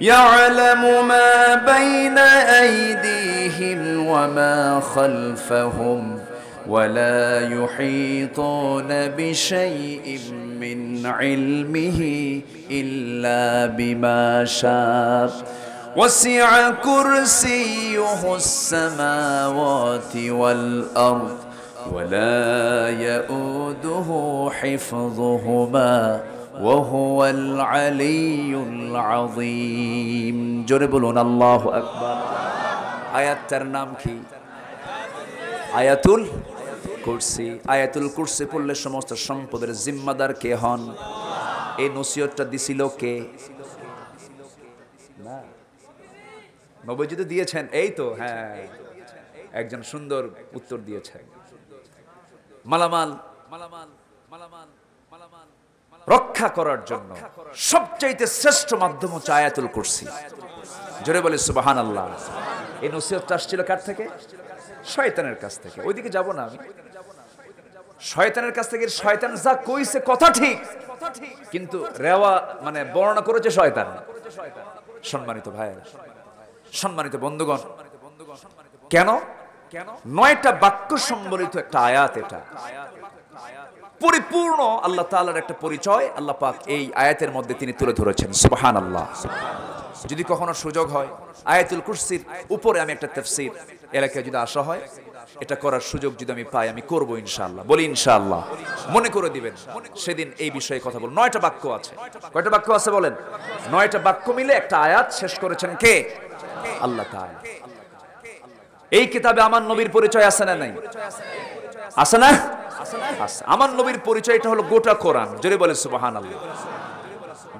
يعلم ما بين ايديهم وما خلفهم ولا يحيطون بشيء من علمه الا بما شاء وسع كرسيه السماوات والارض ولا يئوده حفظهما وهو العلي العظيم জোরে বলুন আল্লাহু আকবার আয়াতটার নাম কি আয়াতুল কুরসি আয়াতুল কুরসি পড়লে সমস্ত সম্পদের জিম্মাদার কে হন এই নসিহতটা দিছিল কে না নবজি তো দিয়েছেন এই তো হ্যাঁ একজন সুন্দর উত্তর দিয়েছে মালামাল মালামাল মালামাল রক্ষা করার জন্য সবচাইতে শ্রেষ্ঠ মাধ্যম হচ্ছে আয়াতুল কুরসি জোরে বলে সুবাহান আল্লাহ এই নসিহত আসছিল কার থেকে শয়তানের কাছ থেকে ওইদিকে যাব না আমি শয়তানের কাছ থেকে শয়তান যা কইছে কথা ঠিক কিন্তু রেওয়া মানে বর্ণনা করেছে শয়তান সম্মানিত ভাই সম্মানিত বন্ধুগণ কেন কেন নয়টা বাক্য সম্বলিত একটা আয়াত এটা পরিপূর্ণ আল্লাহ তালার একটা পরিচয় আল্লাহ পাক এই আয়াতের মধ্যে তিনি তুলে ধরেছেন সুবাহান আল্লাহ যদি কখনো সুযোগ হয় আয়াতুল কুরসির উপরে আমি একটা তেফসির এলাকায় যদি আসা হয় এটা করার সুযোগ যদি আমি পাই আমি করবো ইনশাল্লাহ বলি ইনশাআল্লাহ মনে করে দিবেন সেদিন এই বিষয়ে কথা বল নয়টা বাক্য আছে কয়টা বাক্য আছে বলেন নয়টা বাক্য মিলে একটা আয়াত শেষ করেছেন কে আল্লাহ এই কিতাবে আমার নবীর পরিচয় আছে না নাই আছে না আমার নবীর পরিচয়টা হলো গোটা কোরআন জোরে বলে সুবাহান আল্লাহ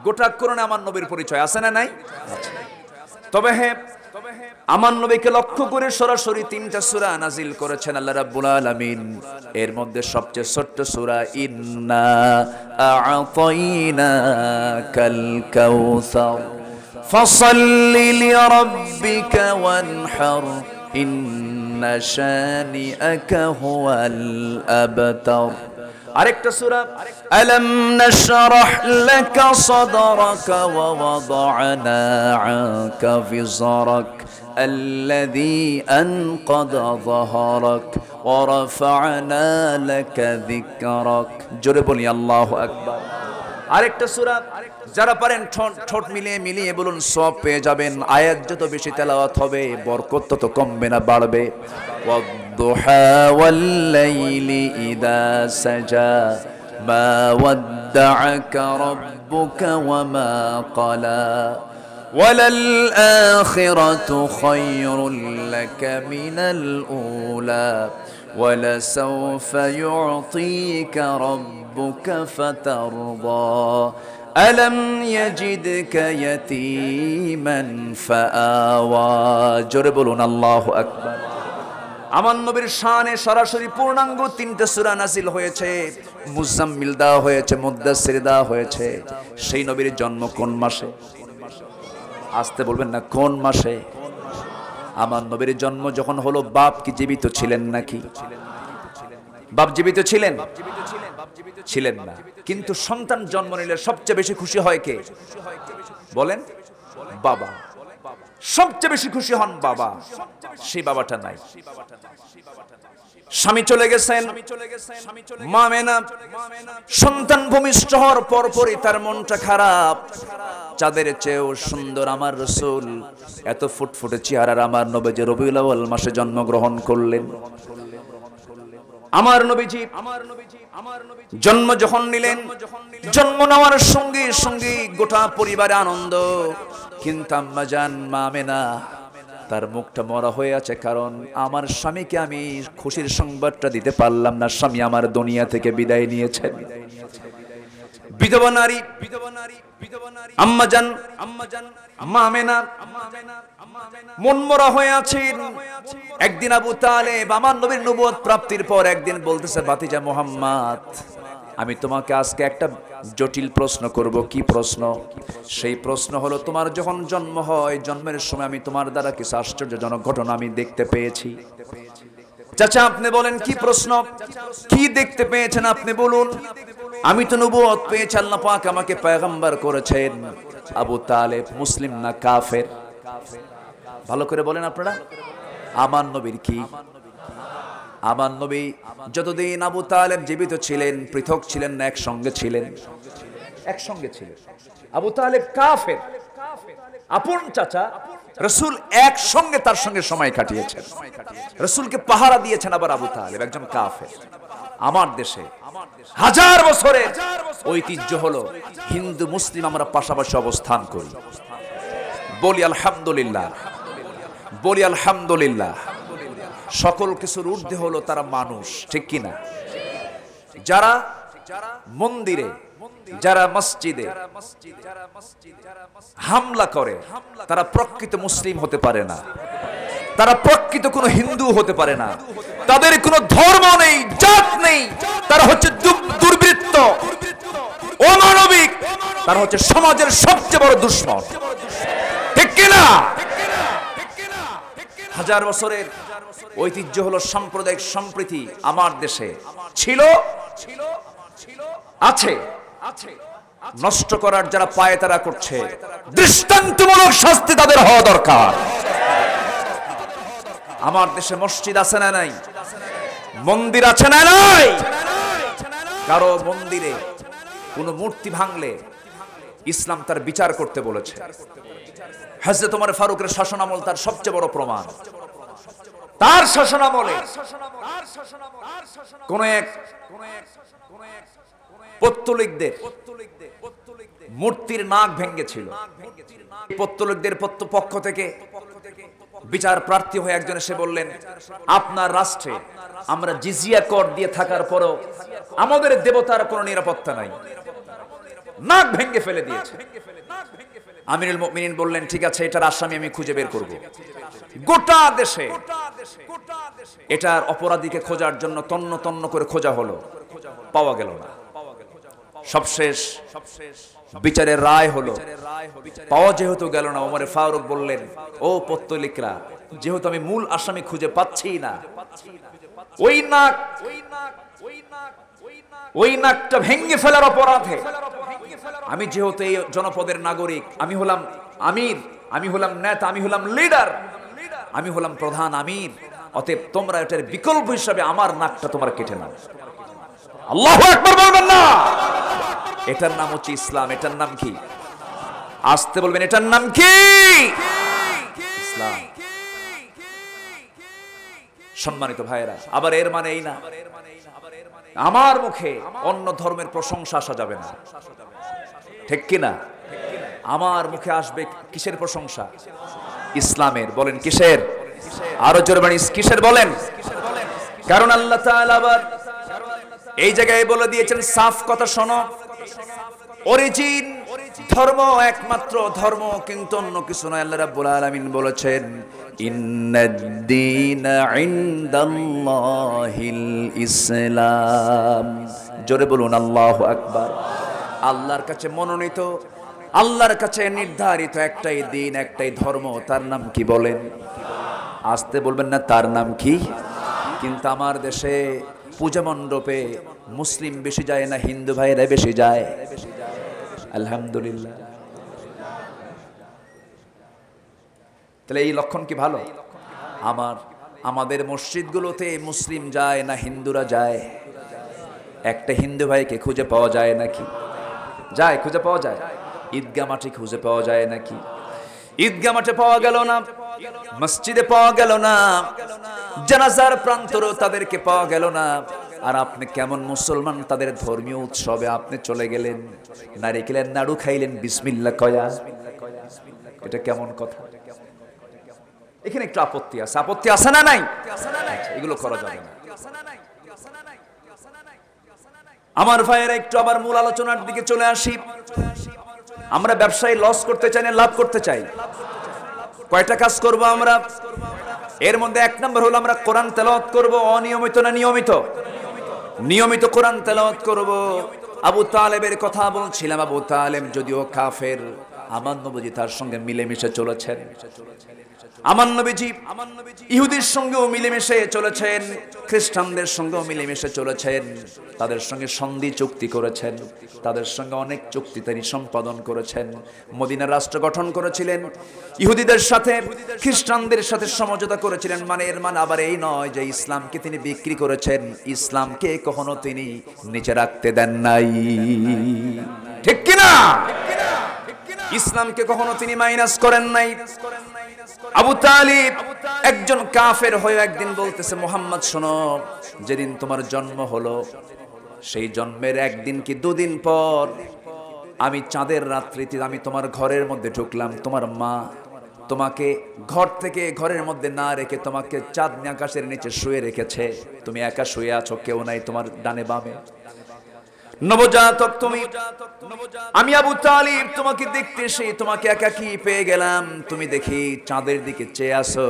গোটা কোরআনে আমার নবীর পরিচয় আছে না নাই তবে হ্যাঁ আমার নবীকে লক্ষ্য করে সরাসরি তিনটা সূরা নাজিল করেছেন আল্লাহ রাব্বুল আলামিন এর মধ্যে সবচেয়ে ছোট্ট সূরা ইন্না আ'তাইনাকাল কাউসার ফসল্লি লিরাব্বিকা ওয়ানহার ইন্না إن شانئك هو الأبتر আরেকটা সূরা ألم نشرح لك صدرك ওয়া ওয়াদানা আনকা ফিজরাক الذي أنقض ظهرك ورفعنا لك ذكرك جرب يا الله أكبر আরেকটা সূরা যারা পারেন ঠোঁট মিলিয়ে মিলিয়ে বলুন সব পেয়ে যাবেন আয়াত যত বেশি তেলাওয়াত হবে বরকত তত কমবে না বাড়বে সাজা ما ودعك ربك وما ক্বালা وللآخرة خير لك من الأولى ولسوف يعطيك ربك فترضى ألم يجدك يتيما فآوى জোরে বলুন أكبر আমার নবীর শানে সরাসরি পূর্ণাঙ্গ তিনটে সুরা নাজিল হয়েছে মুজাম্মিল দা হয়েছে মুদাসির দা হয়েছে সেই নবীর জন্ম কোন মাসে আসতে বলবেন না কোন মাসে আমার নবীর জন্ম যখন হলো বাপ কি জীবিত ছিলেন নাকি বাপ জীবিত ছিলেন ছিলেন না কিন্তু সন্তান জন্ম নিলে সবচেয়ে বেশি খুশি হয় কে বলেন বাবা সবচেয়ে বেশি খুশি হন বাবা সেই বাবাটা নাই স্বামী চলে গেছেন মা মেনা সন্তান ভূমিষ্ঠ হওয়ার পরপরই তার মনটা খারাপ চাঁদের চেয়েও সুন্দর আমার রসুল এত ফুটফুটে চেহারার আমার নবী যে রবিউল মাসে জন্মগ্রহণ করলেন আমার নবীজি আমার নবীজি আমার নবীজি জন্ম যখন নিলেন জন্ম নেওয়ার সঙ্গে সঙ্গে গোটা পরিবারে আনন্দ কিন্তু আম্মা জান মামেনা তার মুখটা মরা হয়ে আছে কারণ আমার স্বামীকে আমি খুশির সংবাদটা দিতে পারলাম না স্বামী আমার দুনিয়া থেকে বিদায় নিয়েছে বিধবা নারী বিধবা নারী বিধবা নারী আম্মা জান আম্মা জান মামেনা আম্মা মনমরা হয়ে আছেন একদিন আবু তালেব আমার নবীর নবুয়ত প্রাপ্তির পর একদিন বলতেছে বাতিজা মোহাম্মদ আমি তোমাকে আজকে একটা জটিল প্রশ্ন করব কি প্রশ্ন সেই প্রশ্ন হলো তোমার যখন জন্ম হয় জন্মের সময় আমি তোমার দ্বারা কিছু আশ্চর্যজনক ঘটনা আমি দেখতে পেয়েছি চাচা আপনি বলেন কি প্রশ্ন কি দেখতে পেয়েছেন আপনি বলুন আমি তো নবুয়ত পেয়েছি আল্লাহ পাক আমাকে পয়গম্বর করেছেন আবু তালেব মুসলিম না কাফের ভালো করে বলেন আপনারা আমার নবীর কি আমার নবী যতদিন আবু তালেব জীবিত ছিলেন পৃথক ছিলেন না একসঙ্গে ছিলেন একসঙ্গে ছিলেন আবু তালেব কাফের আপন চাচা রসুল এক সঙ্গে তার সঙ্গে সময় কাটিয়েছেন রসুলকে পাহারা দিয়েছেন আবার আবু তাহলে একজন কাফের আমার দেশে হাজার বছরের ঐতিহ্য হলো হিন্দু মুসলিম আমরা পাশাপাশি অবস্থান করি বলি আলহামদুলিল্লাহ বলি আলহামদুলিল্লাহ সকল কিছুর ঊর্ধ্বে হলো তারা মানুষ ঠিক কিনা যারা মন্দিরে যারা মসজিদে হামলা করে তারা প্রকৃত মুসলিম হতে পারে না তারা প্রকৃত কোনো হিন্দু হতে পারে না তাদের কোনো ধর্ম নেই জাত নেই তারা হচ্ছে দুর্বৃত্ত অমানবিক তারা হচ্ছে সমাজের সবচেয়ে বড় দুশ্মন ঠিক কিনা হাজার বছরের ঐতিহ্য হলো সাম্প্রদায়িক সম্প্রীতি আমার দেশে ছিল আছে নষ্ট করার যারা পায়ে তারা করছে দৃষ্টান্তমূলক শাস্তি তাদের হওয়া দরকার আমার দেশে মসজিদ আছে না নাই মন্দির আছে না নাই কারো মন্দিরে কোনো মূর্তি ভাঙলে ইসলাম তার বিচার করতে বলেছে হাজরে তোমার ফারুকের শাসন আমল তার সবচেয়ে বড় প্রমাণ তার শাসন আমলে কোন এক পত্তলিকদের মূর্তির নাক ভেঙ্গেছিল পত্তলিকদের পক্ষ থেকে বিচার প্রার্থী হয়ে একজন এসে বললেন আপনার রাষ্ট্রে আমরা জিজিয়া কর দিয়ে থাকার পরও আমাদের দেবতার কোনো নিরাপত্তা নাই নাক ভেঙ্গে ফেলে দিয়েছে আমিরুল মিনিন বললেন ঠিক আছে এটার আসামি আমি খুঁজে বের করব গোটা দেশে এটার অপরাধীকে খোঁজার জন্য তন্ন তন্ন করে খোঁজা হলো পাওয়া গেল না সবশেষ বিচারের রায় হলো পাওয়া যেহেতু গেল না ওমরে ফারুক বললেন ও পত্তলিকরা যেহেতু আমি মূল আসামি খুঁজে পাচ্ছি না ওই নাক ওই নাকটা ভেঙে ফেলার অপরাধে আমি যেহেতু এই জনপদের নাগরিক আমি হলাম আমির আমি হলাম নেতা আমি হলাম লিডার আমি হলাম প্রধান আমির অতএব তোমরা এটার বিকল্প হিসাবে আমার নাকটা তোমার কেটে নাও আল্লাহ বলবেন না এটার নাম হচ্ছে ইসলাম এটার নাম কি আসতে বলবেন এটার নাম কি ইসলাম সম্মানিত আবার এর মানে এই না আমার মুখে অন্য ধর্মের প্রশংসা আসা যাবে না ঠিক কিনা আমার মুখে আসবে কিসের প্রশংসা ইসলামের বলেন কিসের আরো জোরবানি কিসের বলেন কারণ আল্লাহ আবার এই জায়গায় বলে দিয়েছেন সাফ কথা শোনো অরিজিন ধর্ম একমাত্র ধর্ম কিন্তু অন্য কিছু নয় আল্লাহ রাব্বুল আলামিন বলেছেন ইন্নাদ্দিন ইনদাল্লাহিল ইসলাম জোরে বলুন আল্লাহু আকবার আল্লাহর কাছে মনোনীত আল্লাহর কাছে নির্ধারিত একটাই দিন একটাই ধর্ম তার নাম কি বলেন আসতে বলবেন না তার নাম কি কিন্তু আমার দেশে পূজা মণ্ডপে মুসলিম বেশি যায় না হিন্দু ভাইরা বেশি যায় আলহামদুলিল্লাহ তাহলে এই লক্ষণ কি ভালো আমার আমাদের মসজিদগুলোতে মুসলিম যায় না হিন্দুরা যায় একটা হিন্দু ভাইকে খুঁজে পাওয়া যায় নাকি যায় খুঁজে পাওয়া যায় ঈদগা মাঠে খুঁজে পাওয়া যায় নাকি ঈদগা মাঠে পাওয়া গেল না মসজিদে পাওয়া গেল না জানাজার প্রান্তরও তাদেরকে পাওয়া গেল না আর আপনি কেমন মুসলমান তাদের ধর্মীয় উৎসবে আপনি চলে গেলেন খেলেন নাড়ু খাইলেন বিসমিল্লা কয়া এটা কেমন কথা এখানে একটু আপত্তি আছে আপত্তি আছে না নাই আচ্ছা, এগুলো করা যাবে না আমার ভাইয়েরা একটু আবার মূল আলোচনার দিকে চলে আসি আমরা ব্যবসায় লস করতে চাই না লাভ করতে চাই কয়টা কাজ করব আমরা এর মধ্যে এক নম্বর হলো আমরা কোরআন তেলাওয়াত করব অনিয়মিত না নিয়মিত নিয়মিত কোরআন তেলাওয়াত করব আবু তালেবের কথা বলছিলাম আবু তালেব যদিও কাফের আমার নবজি তার সঙ্গে মিলেমিশে চলেছেন আমার নবীজি ইহুদির সঙ্গেও মিলেমিশে চলেছেন খ্রিস্টানদের সঙ্গেও মিলেমিশে চলেছেন তাদের সঙ্গে সন্ধি চুক্তি করেছেন তাদের সঙ্গে অনেক চুক্তি তিনি সম্পাদন করেছেন মদিনা রাষ্ট্র গঠন করেছিলেন ইহুদিদের সাথে খ্রিস্টানদের সাথে সমঝোতা করেছিলেন মানে এর মানে আবার এই নয় যে ইসলামকে তিনি বিক্রি করেছেন ইসলামকে কখনো তিনি নিচে রাখতে দেন নাই ঠিক কিনা ইসলামকে কখনো তিনি মাইনাস করেন নাই আবু তালিব একজন কাফের হয়ে একদিন বলতেছে মোহাম্মদ শোন যেদিন তোমার জন্ম হলো সেই জন্মের একদিন কি দুদিন পর আমি চাঁদের রাত্রিতে আমি তোমার ঘরের মধ্যে ঢুকলাম তোমার মা তোমাকে ঘর থেকে ঘরের মধ্যে না রেখে তোমাকে চাঁদ আকাশের নিচে শুয়ে রেখেছে তুমি একা শুয়ে আছো কেউ নাই তোমার ডানে বামে নবজাতক তুমি আমি আবু তালিব তোমাকে দেখতে এসে তোমাকে একাকি পেয়ে গেলাম তুমি দেখি চাঁদের দিকে চেয়ে আসো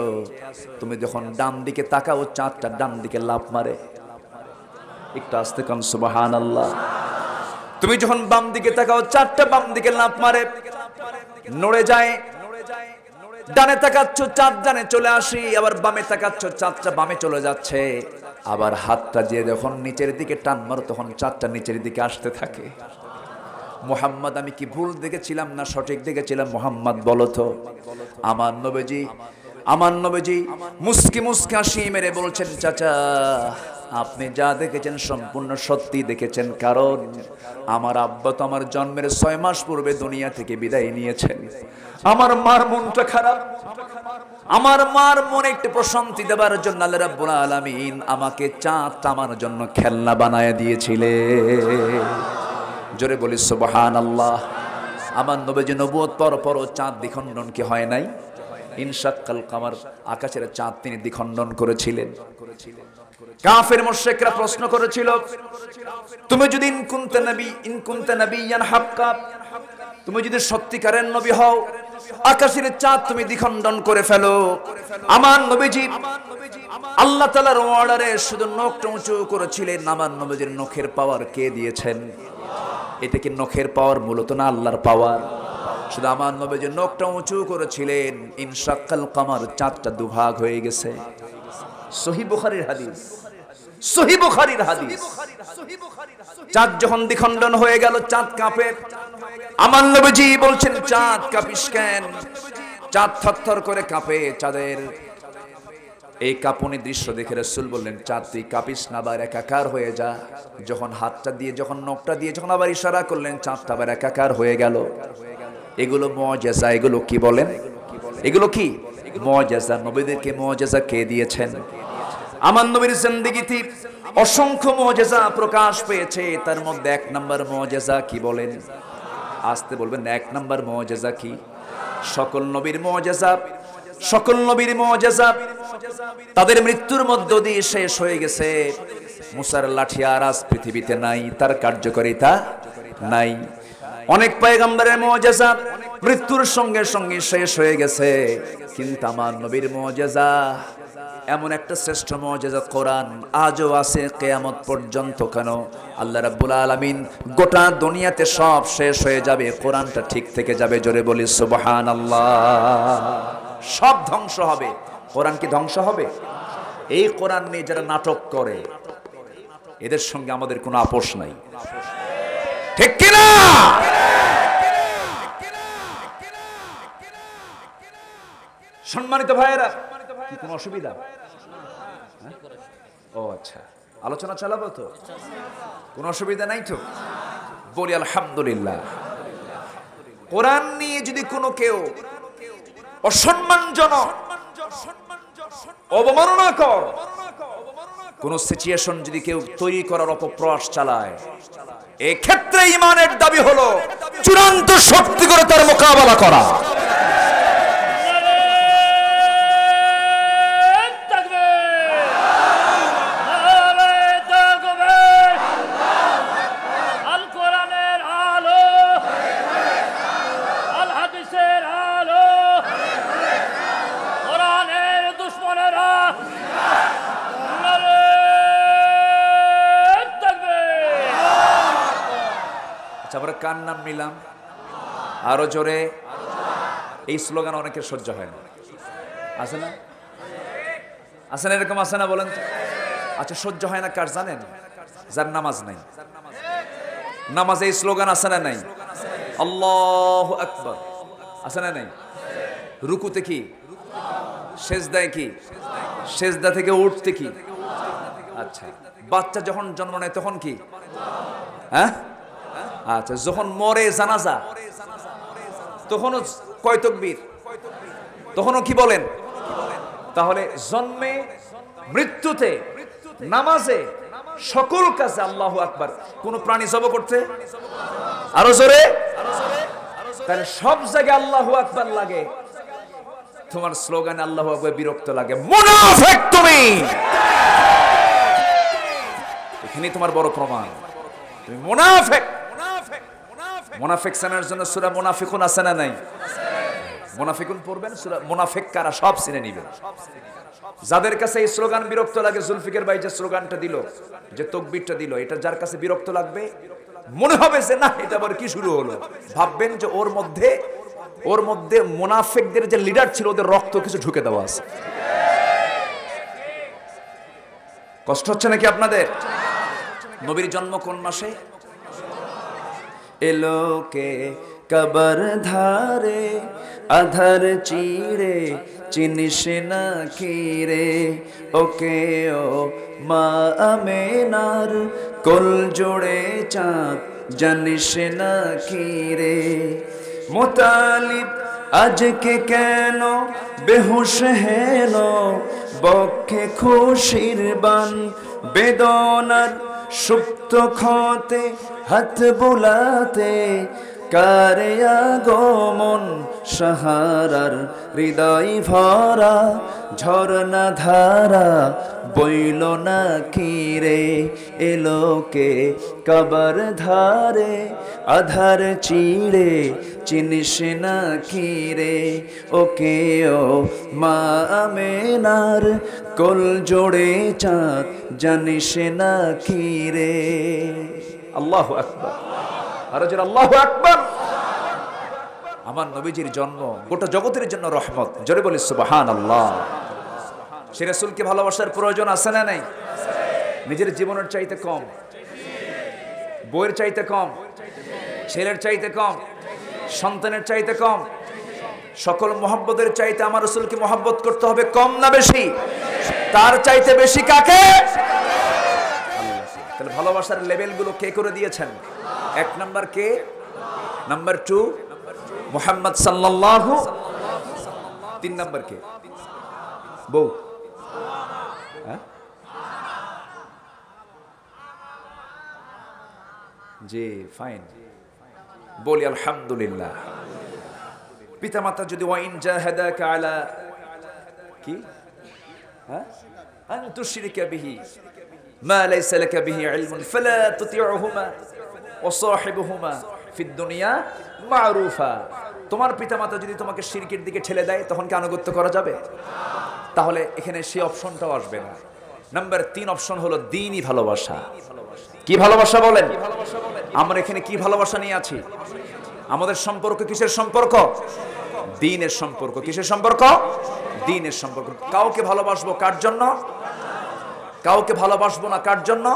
তুমি যখন ডান দিকে তাকাও চাঁদটা ডান দিকে লাভ মারে একটু আসতে কম সুবাহান আল্লাহ তুমি যখন বাম দিকে তাকাও চারটা বাম দিকে লাফ মারে নড়ে যায় ডানে তাকাচ্ছ চাঁদ ডানে চলে আসি আবার বামে তাকাচ্ছ চাঁদটা বামে চলে যাচ্ছে আবার হাতটা যে যখন নিচের দিকে টান মারো তখন চাঁদটা নিচের দিকে আসতে থাকে মোহাম্মদ আমি কি ভুল দেখেছিলাম না সঠিক দেখেছিলাম মোহাম্মদ বলো তো আমার নবীজি আমার নবীজি মুস্কি মুস্কি হাসি মেরে বলছেন চাচা আপনি যা দেখেছেন সম্পূর্ণ সত্যি দেখেছেন কারণ আমার আব্বা তো আমার জন্মের ছয় মাস পূর্বে দুনিয়া থেকে বিদায় নিয়েছেন আমার মার মনটা খারাপ আমার মার মনে একটু প্রশান্তি দেবার জন্য আল্লাহ রাব্বুল আলামিন আমাকে চাঁদ আমার জন্য খেলনা বানায় দিয়েছিলে জোরে বলি সুবহানাল্লাহ আমার নবীজি নবুয়ত পর পর চাঁদ দ্বিখণ্ডন কি হয় নাই ইনশাক্কাল কামার আকাশের চাঁদ তিনি দ্বিখণ্ডন করেছিলেন কাফের মুশরিকরা প্রশ্ন করেছিল তুমি যদি ইনকুনতে নবী ইনকুনতে নবী ইয়ান হাক্কা তুমি যদি সত্যিকারের নবী হও আকাশের চাঁদ তুমি দ্বিখণ্ডন করে ফেলো আমার নবীজি আল্লাহ তালার অর্ডারে শুধু নখ উঁচু করেছিলেন আমার নবীজির নখের পাওয়ার কে দিয়েছেন এটা কি নখের পাওয়ার মূলত না আল্লাহর পাওয়ার শুধু আমার নবীজি নখটা উঁচু করেছিলেন কামার চাঁদটা দুভাগ হয়ে গেছে সহি বুখারির হাদিস সহি বুখারির হাদিস চাঁদ যখন দ্বিখণ্ডন হয়ে গেল চাঁদ কাঁপে আমার নবীজি বলছেন চাঁদ কাপিস কেন চাঁদ থরথর করে কাঁপে চাঁদের এই কাপনি দৃশ্য দেখে রসুল বললেন চাঁদ তুই কাপিস না আবার একাকার হয়ে যা যখন হাতটা দিয়ে যখন নখটা দিয়ে যখন আবার ইশারা করলেন চাঁদটা আবার একাকার হয়ে গেল এগুলো মজেজা এগুলো কি বলেন এগুলো কি মজেজা নবীদেরকে মজেজা কে দিয়েছেন আমার নবীর জিন্দিগিতে অসংখ্য মজেজা প্রকাশ পেয়েছে তার মধ্যে এক নম্বর মজেজা কি বলেন আসতে বলবেন এক নাম্বার মজেজা কি সকল নবীর মজেজা সকল নবীর মজেজা তাদের মৃত্যুর মধ্য দিয়ে শেষ হয়ে গেছে মুসার লাঠি আর আজ পৃথিবীতে নাই তার কার্যকারিতা নাই অনেক পায়গাম্বারের মজেজা মৃত্যুর সঙ্গে সঙ্গে শেষ হয়ে গেছে কিন্তু আমার নবীর মজেজা এমন একটা শ্রেষ্ঠ মজেজা কোরআন আজও আছে কেয়ামত পর্যন্ত কেন আল্লাহ রাবুল আলমিন গোটা দুনিয়াতে সব শেষ হয়ে যাবে কোরআনটা ঠিক থেকে যাবে জোরে বলি সুবহান আল্লাহ সব ধ্বংস হবে কোরআন কি ধ্বংস হবে এই কোরআন নিয়ে যারা নাটক করে এদের সঙ্গে আমাদের কোনো আপোষ নাই ঠিক কিনা সম্মানিত ভাইয়েরা কি কোনো অসুবিধা হ্যাঁ? ও আচ্ছা আলোচনা চালাবো তো কোনো অসুবিধা নাই তো বলি আলহামদুলিল্লাহ কোরআন নিয়ে যদি কোনো কেউ অসম্মানজনক অবমাননা কর কোন সিচুয়েশন যদি কেউ তৈরি করার অপপ্রয়াস চালায় এক্ষেত্রে ইমানের দাবি হলো চূড়ান্ত শক্তি করে তার মোকাবেলা করা নাম নিলাম আরো জোরে এই স্লোগান অনেকের সহ্য হয় না আছে না আছে না এরকম আছে না বলেন আচ্ছা সহ্য হয় না কার জানেন যার নামাজ নাই নামাজে এই স্লোগান আছে না নাই আল্লাহ আকবর আছে না নাই রুকুতে কি সেজদায় কি সেজদা থেকে উঠতে কি আচ্ছা বাচ্চা যখন জন্ম নেয় তখন কি হ্যাঁ আচ্ছা যখন মরে জানাজা তখনও কয় বীর তখনও কি বলেন তাহলে জন্মে মৃত্যুতে নামাজে সকল কাজে আল্লাহ আকবার কোন প্রাণী জব করতে আরো জোরে তাহলে সব জায়গায় আল্লাহ আকবার লাগে তোমার স্লোগান আল্লাহ আকবার বিরক্ত লাগে মুনাফেক তুমি এখানে তোমার বড় প্রমাণ তুমি মুনাফেক মোনাফিক সেনার জন্য সুরা মোনাফিকুন আছে না নাই মোনাফিকুন পড়বেন সুরা মোনাফিক কারা সব চিনে নিবেন যাদের কাছে এই স্লোগান বিরক্ত লাগে জুলফিকের ভাই যে স্লোগানটা দিল যে তকবিরটা দিল এটা যার কাছে বিরক্ত লাগবে মনে হবে যে না এটা আবার কি শুরু হলো ভাববেন যে ওর মধ্যে ওর মধ্যে মুনাফিকদের যে লিডার ছিল ওদের রক্ত কিছু ঢুকে দেওয়া আছে কষ্ট হচ্ছে নাকি আপনাদের নবীর জন্ম কোন মাসে এলো কে কবর ধারে আধার চিড়ে চিনিস না কিরে ওকে ও মা আমেনার কোল জোড়ে চাঁদ জানিস না কিরে মোতালিব আজকে কেন বেহুশ হেল বক্ষে খুশির বান বেদনার সুপ্ত খতে হাত বোলাতে কারে আগমন সাহারার হৃদয় ভরা ঝরনা ধারা বইল না কিরে এলোকে কবর ধারে আধার চিড়ে চিনিস না কিরে ওকে ও মা আমেনার কোল জোড়ে চাঁদ জানিস না কিরে আল্লাহ আকবর আর আল্লাহ আকবর আমার নবীজির জন্ম গোটা জগতের জন্য রহমত জোরে বলিস সুবাহান আল্লাহ সে রাসুলকে ভালোবাসার প্রয়োজন আছে না নাই নিজের জীবনের চাইতে কম বইয়ের চাইতে কম ছেলের চাইতে কম সন্তানের চাইতে কম সকল মহব্বতের চাইতে আমার রসুলকে মোহাম্মত করতে হবে কম না বেশি তার চাইতে বেশি কাকে তাহলে ভালোবাসার লেভেলগুলো কে করে দিয়েছেন এক নাম্বার কে নাম্বার টু মোহাম্মদ সাল্লাহ তিন নাম্বার কে বউ হ্যাঁ? জি ফাইন বলি আলহামদুলিল্লাহ পিতামাতা যদি ওয়াইন জাহাদাকা আলা কি হ্যাঁ বিহি মারুফা তোমার যদি তোমাকে শিরকের দিকে ঠেলে দেয় তখন কি আনুগত্য করা যাবে তাহলে এখানে সেই অপশনটাও আসবে না নাম্বার তিন অপশন হলো দিনই ভালোবাসা কি ভালোবাসা বলেন ভালোবাসা আমরা এখানে কি ভালোবাসা নিয়ে আছি আমাদের সম্পর্ক কিসের সম্পর্ক দিনের সম্পর্ক কিসের সম্পর্ক দিনের সম্পর্ক কাউকে ভালোবাসবো কার জন্য কাউকে ভালোবাসবো না কার জন্য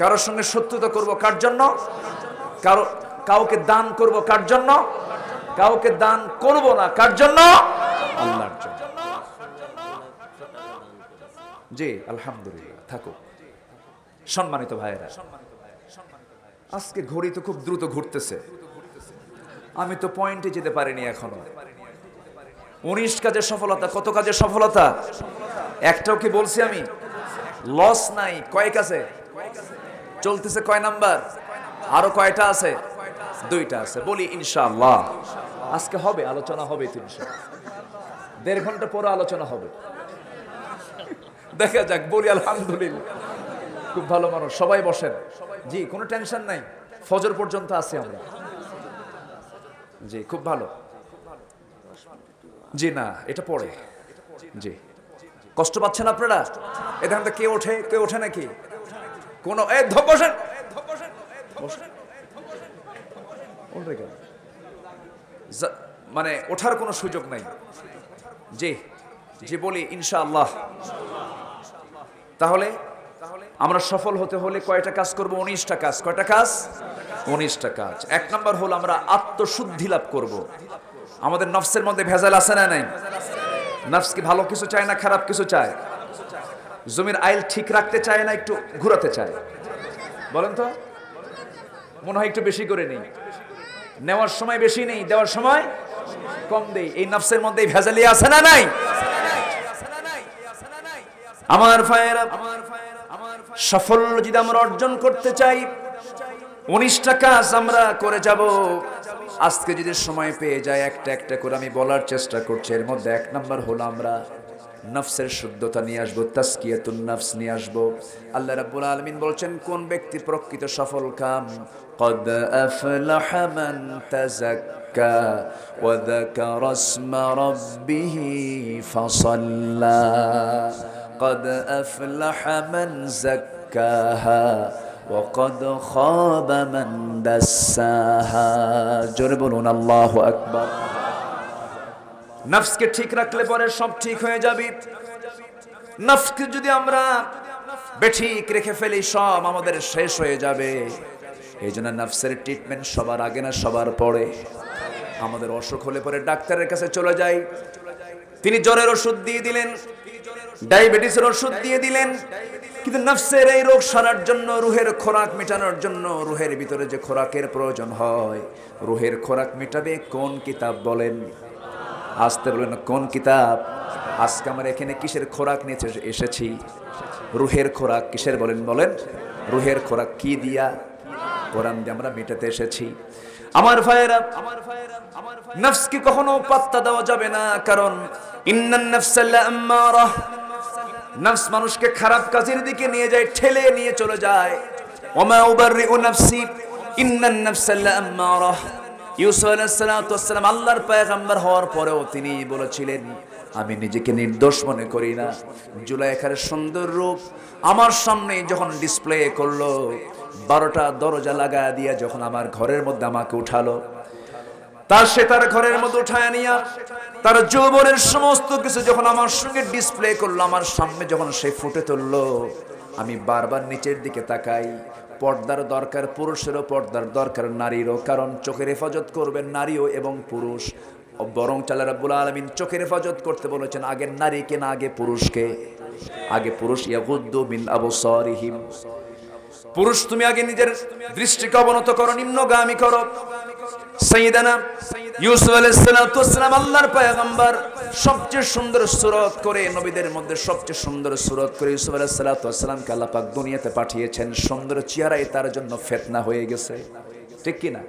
কারোর সঙ্গে শত্রুতা করব কার জন্য কারো কাউকে দান করব কার জন্য কাউকে দান করব না কার জন্য আল্লাহর জন্য জি আলহামদুলিল্লাহ থাকুক সম্মানিত ভাইয়েরা আজকে ঘড়ি তো খুব দ্রুত ঘুরতেছে আমি তো পয়েন্টে যেতে পারিনি এখনো উনিশ কাজের সফলতা কত কাজের সফলতা একটাও কি বলছি আমি লস নাই কয়েক আছে চলতেছে কয় নাম্বার আরো কয়টা আছে দুইটা আছে বলি ইনশাআল্লাহ আজকে হবে আলোচনা হবে তিনশো দেড় ঘন্টা পরে আলোচনা হবে দেখা যাক বলি আলহামদুলিল্লাহ খুব ভালো মানুষ সবাই বসেন জি কোনো টেনশন নাই ফজর পর্যন্ত আছি আমরা জি খুব ভালো জি না এটা পড়ে জি কষ্ট পাচ্ছেন আপনারা এখান থেকে কে ওঠে কে ওঠে নাকি কোন মানে ওঠার কোনো সুযোগ নাই জি জি বলি ইনশাআল্লাহ তাহলে আমরা সফল হতে হলে কয়টা কাজ করব উনিশটা কাজ কয়টা কাজ উনিশটা কাজ এক নম্বর হলো আমরা আত্মশুদ্ধি লাভ করব। আমাদের নফসের মধ্যে ভেজাল আছে না নাই নফস কি ভালো কিছু চায় না খারাপ কিছু চায় জমির আইল ঠিক রাখতে চায় না একটু ঘুরাতে চায় বলেন তো মনে হয় একটু বেশি করে নেই নেওয়ার সময় বেশি নেই দেওয়ার সময় কম দেই এই নফসের মধ্যে ভেজালি আছে না নাই আমার ফায়ের আমার ফায়ের সাফল্য যদি আমরা অর্জন করতে চাই উনিশটা কাজ আমরা করে যাব আজকে যদি সময় পেয়ে যায় একটা একটা করে আমি বলার চেষ্টা করছি এর মধ্যে এক নম্বর হলো আমরা নফসের শুদ্ধতা নিয়ে আসবো তাস্কিয়াতুন নফস নিয়ে আসবো আল্লাহ রাব্বুল আলামিন বলছেন কোন ব্যক্তি প্রকৃত সফল কাম قد أفلح من تزكى وذكر اسم ربه فصلى قد أفلح من زكاها وقد خاب من دساها جربون الله أكبر নফসকে ঠিক রাখলে পরে সব ঠিক হয়ে যাবে নফসকে যদি আমরা বেঠিক রেখে ফেলি সব আমাদের শেষ হয়ে যাবে এই জন্য নফসের ট্রিটমেন্ট সবার আগে না সবার পরে আমাদের অসুখ হলে পরে ডাক্তারের কাছে চলে যাই তিনি জ্বরের ওষুধ দিয়ে দিলেন ডায়াবেটিসের ওষুধ দিয়ে দিলেন কিন্তু নফসের এই রোগ সারার জন্য রুহের খোরাক মেটানোর জন্য রুহের ভিতরে যে খোরাকের প্রয়োজন হয় রুহের খোরাক মেটাবে কোন কিতাব বলেন আসতে বলেন কোন কিতাব আজকে আমরা এখানে কিসের খোরাক নিয়ে এসেছি রুহের খোরাক কিসের বলেন বলেন রুহের খোরাক কি দিয়া কোরআন দিয়ে আমরা মেটাতে এসেছি আমার ভাইয়েরা আমার ভাইয়েরা আমার কখনো পাত্তা দেওয়া যাবে না কারণ ইন্নান নফসাল্লা আম্মারা নফস মানুষকে খারাপ কাজের দিকে নিয়ে যায় ঠেলে নিয়ে চলে যায় আল্লাহর হওয়ার পরেও তিনি বলেছিলেন আমি নিজেকে নির্দোষ মনে করি না জুলাইখার সুন্দর রূপ আমার সামনে যখন ডিসপ্লে করলো বারোটা দরজা লাগা দিয়া যখন আমার ঘরের মধ্যে আমাকে উঠালো তার সে তার ঘরের মধ্যে উঠায় নিয়া তার যৌবনের সমস্ত কিছু যখন আমার সঙ্গে ডিসপ্লে করলো আমার সামনে যখন সে ফুটে তুললো আমি বারবার নিচের দিকে তাকাই পর্দার দরকার পুরুষেরও পর্দার দরকার নারীরও কারণ চোখের হেফাজত করবেন নারীও এবং পুরুষ বরং চালের রাব্বুল আলমিন চোখের হেফাজত করতে বলেছেন আগে নারীকে না আগে পুরুষকে আগে পুরুষ ইয়াগুদ্দু পুরুষ তুমি আগে নিজের দৃষ্টিকে অবনত করো নিম্নগামী করো ইউসুফ আল্লাহর পয়গম্বর সবচেয়ে সুন্দর করে নবীদের মধ্যে সবচেয়ে সুন্দর করে ইউসুফ আল্লাহ পাক দুনিয়াতে পাঠিয়েছেন সুন্দর তার জন্য হয়ে গেছে ঠিক কি না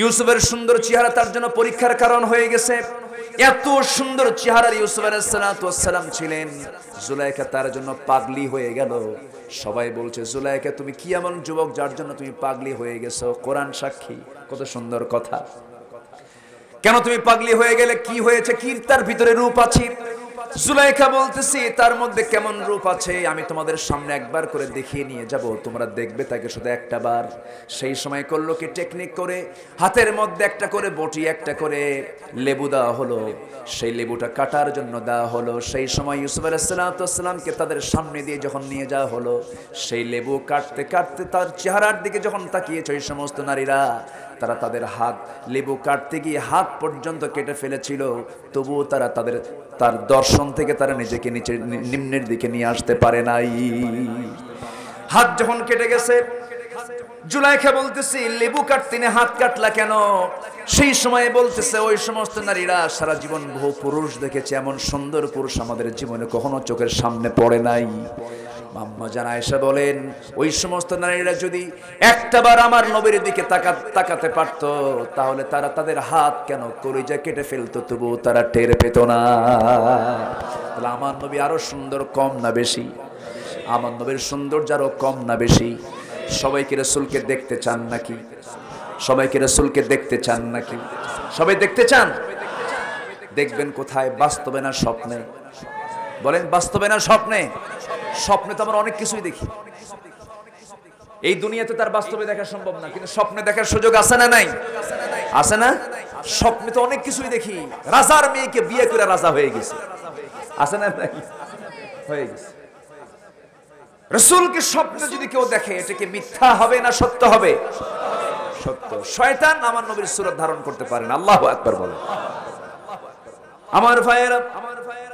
ইউসুফের সুন্দর চেহারা তার জন্য পরীক্ষার কারণ হয়ে গেছে এত সুন্দর চেহারা ইউসুফ আলাইসালাম ছিলেন জুলাইকা তার জন্য পাগলি হয়ে গেল সবাই বলছে জুলাইকা তুমি কি এমন যুবক যার জন্য তুমি পাগলি হয়ে গেছো কোরআন সাক্ষী কত সুন্দর কথা কেন তুমি পাগলি হয়ে গেলে কি হয়েছে কি তার ভিতরে রূপ আছে সুলাইখা বলতেছি তার মধ্যে কেমন রূপ আছে আমি তোমাদের সামনে একবার করে দেখিয়ে নিয়ে যাব তোমরা দেখবে তাকে শুধু একটা বার সেই সময় করলো কি টেকনিক করে হাতের মধ্যে একটা করে বটি একটা করে লেবু দেওয়া হলো সেই লেবুটা কাটার জন্য দেওয়া হলো সেই সময় ইউসুফ আলাহিসাল্লামকে তাদের সামনে দিয়ে যখন নিয়ে যাওয়া হলো সেই লেবু কাটতে কাটতে তার চেহারার দিকে যখন তাকিয়েছে ওই সমস্ত নারীরা তারা তাদের হাত লেবু কাটতে গিয়ে হাত পর্যন্ত কেটে ফেলেছিল তবুও তারা তাদের তার দর্শন থেকে তারা নিজেকে নিচে নিম্নের দিকে নিয়ে আসতে পারে নাই হাত যখন কেটে গেছে জুলাইখা বলতেছি লেবু কাটতিনে হাত কাটলা কেন সেই সময়ে বলতেছে ওই সমস্ত নারীরা সারা জীবন বহু পুরুষ দেখেছে এমন সুন্দর পুরুষ আমাদের জীবনে কখনো চোখের সামনে পড়ে নাই মাম্মা আয়েশা বলেন ওই সমস্ত নারীরা যদি একটাবার আমার নবীর দিকে তাকাতে পারত তাহলে তারা তাদের হাত কেন কলিজা কেটে ফেলতো তবুও তারা টের পেত না তাহলে আমার নবী আরো সুন্দর কম না বেশি আমার নবীর সৌন্দর্য আরো কম না বেশি সবাইকে রসুলকে দেখতে চান নাকি সবাইকে রসুলকে দেখতে চান নাকি সবাই দেখতে চান দেখবেন কোথায় বাস্তবে না স্বপ্নে বলেন বাস্তবে না স্বপ্নে স্বপ্নে তো আমরা অনেক কিছুই দেখি এই দুনিয়াতে তার বাস্তবে দেখা সম্ভব না কিন্তু স্বপ্নে দেখার সুযোগ আছে না নাই আছে না স্বপ্নে তো অনেক কিছুই দেখি রাজার মেয়েকে বিয়ে করে রাজা হয়ে গেছে আছে না নাই হয়ে গেছে রসুলকে স্বপ্নে যদি কেউ দেখে এটাকে মিথ্যা হবে না সত্য হবে সত্য শয়তান আমার নবীর সুরত ধারণ করতে পারেন আল্লাহ একবার বলেন আমার ভাইয়েরা আমার ভাইয়েরা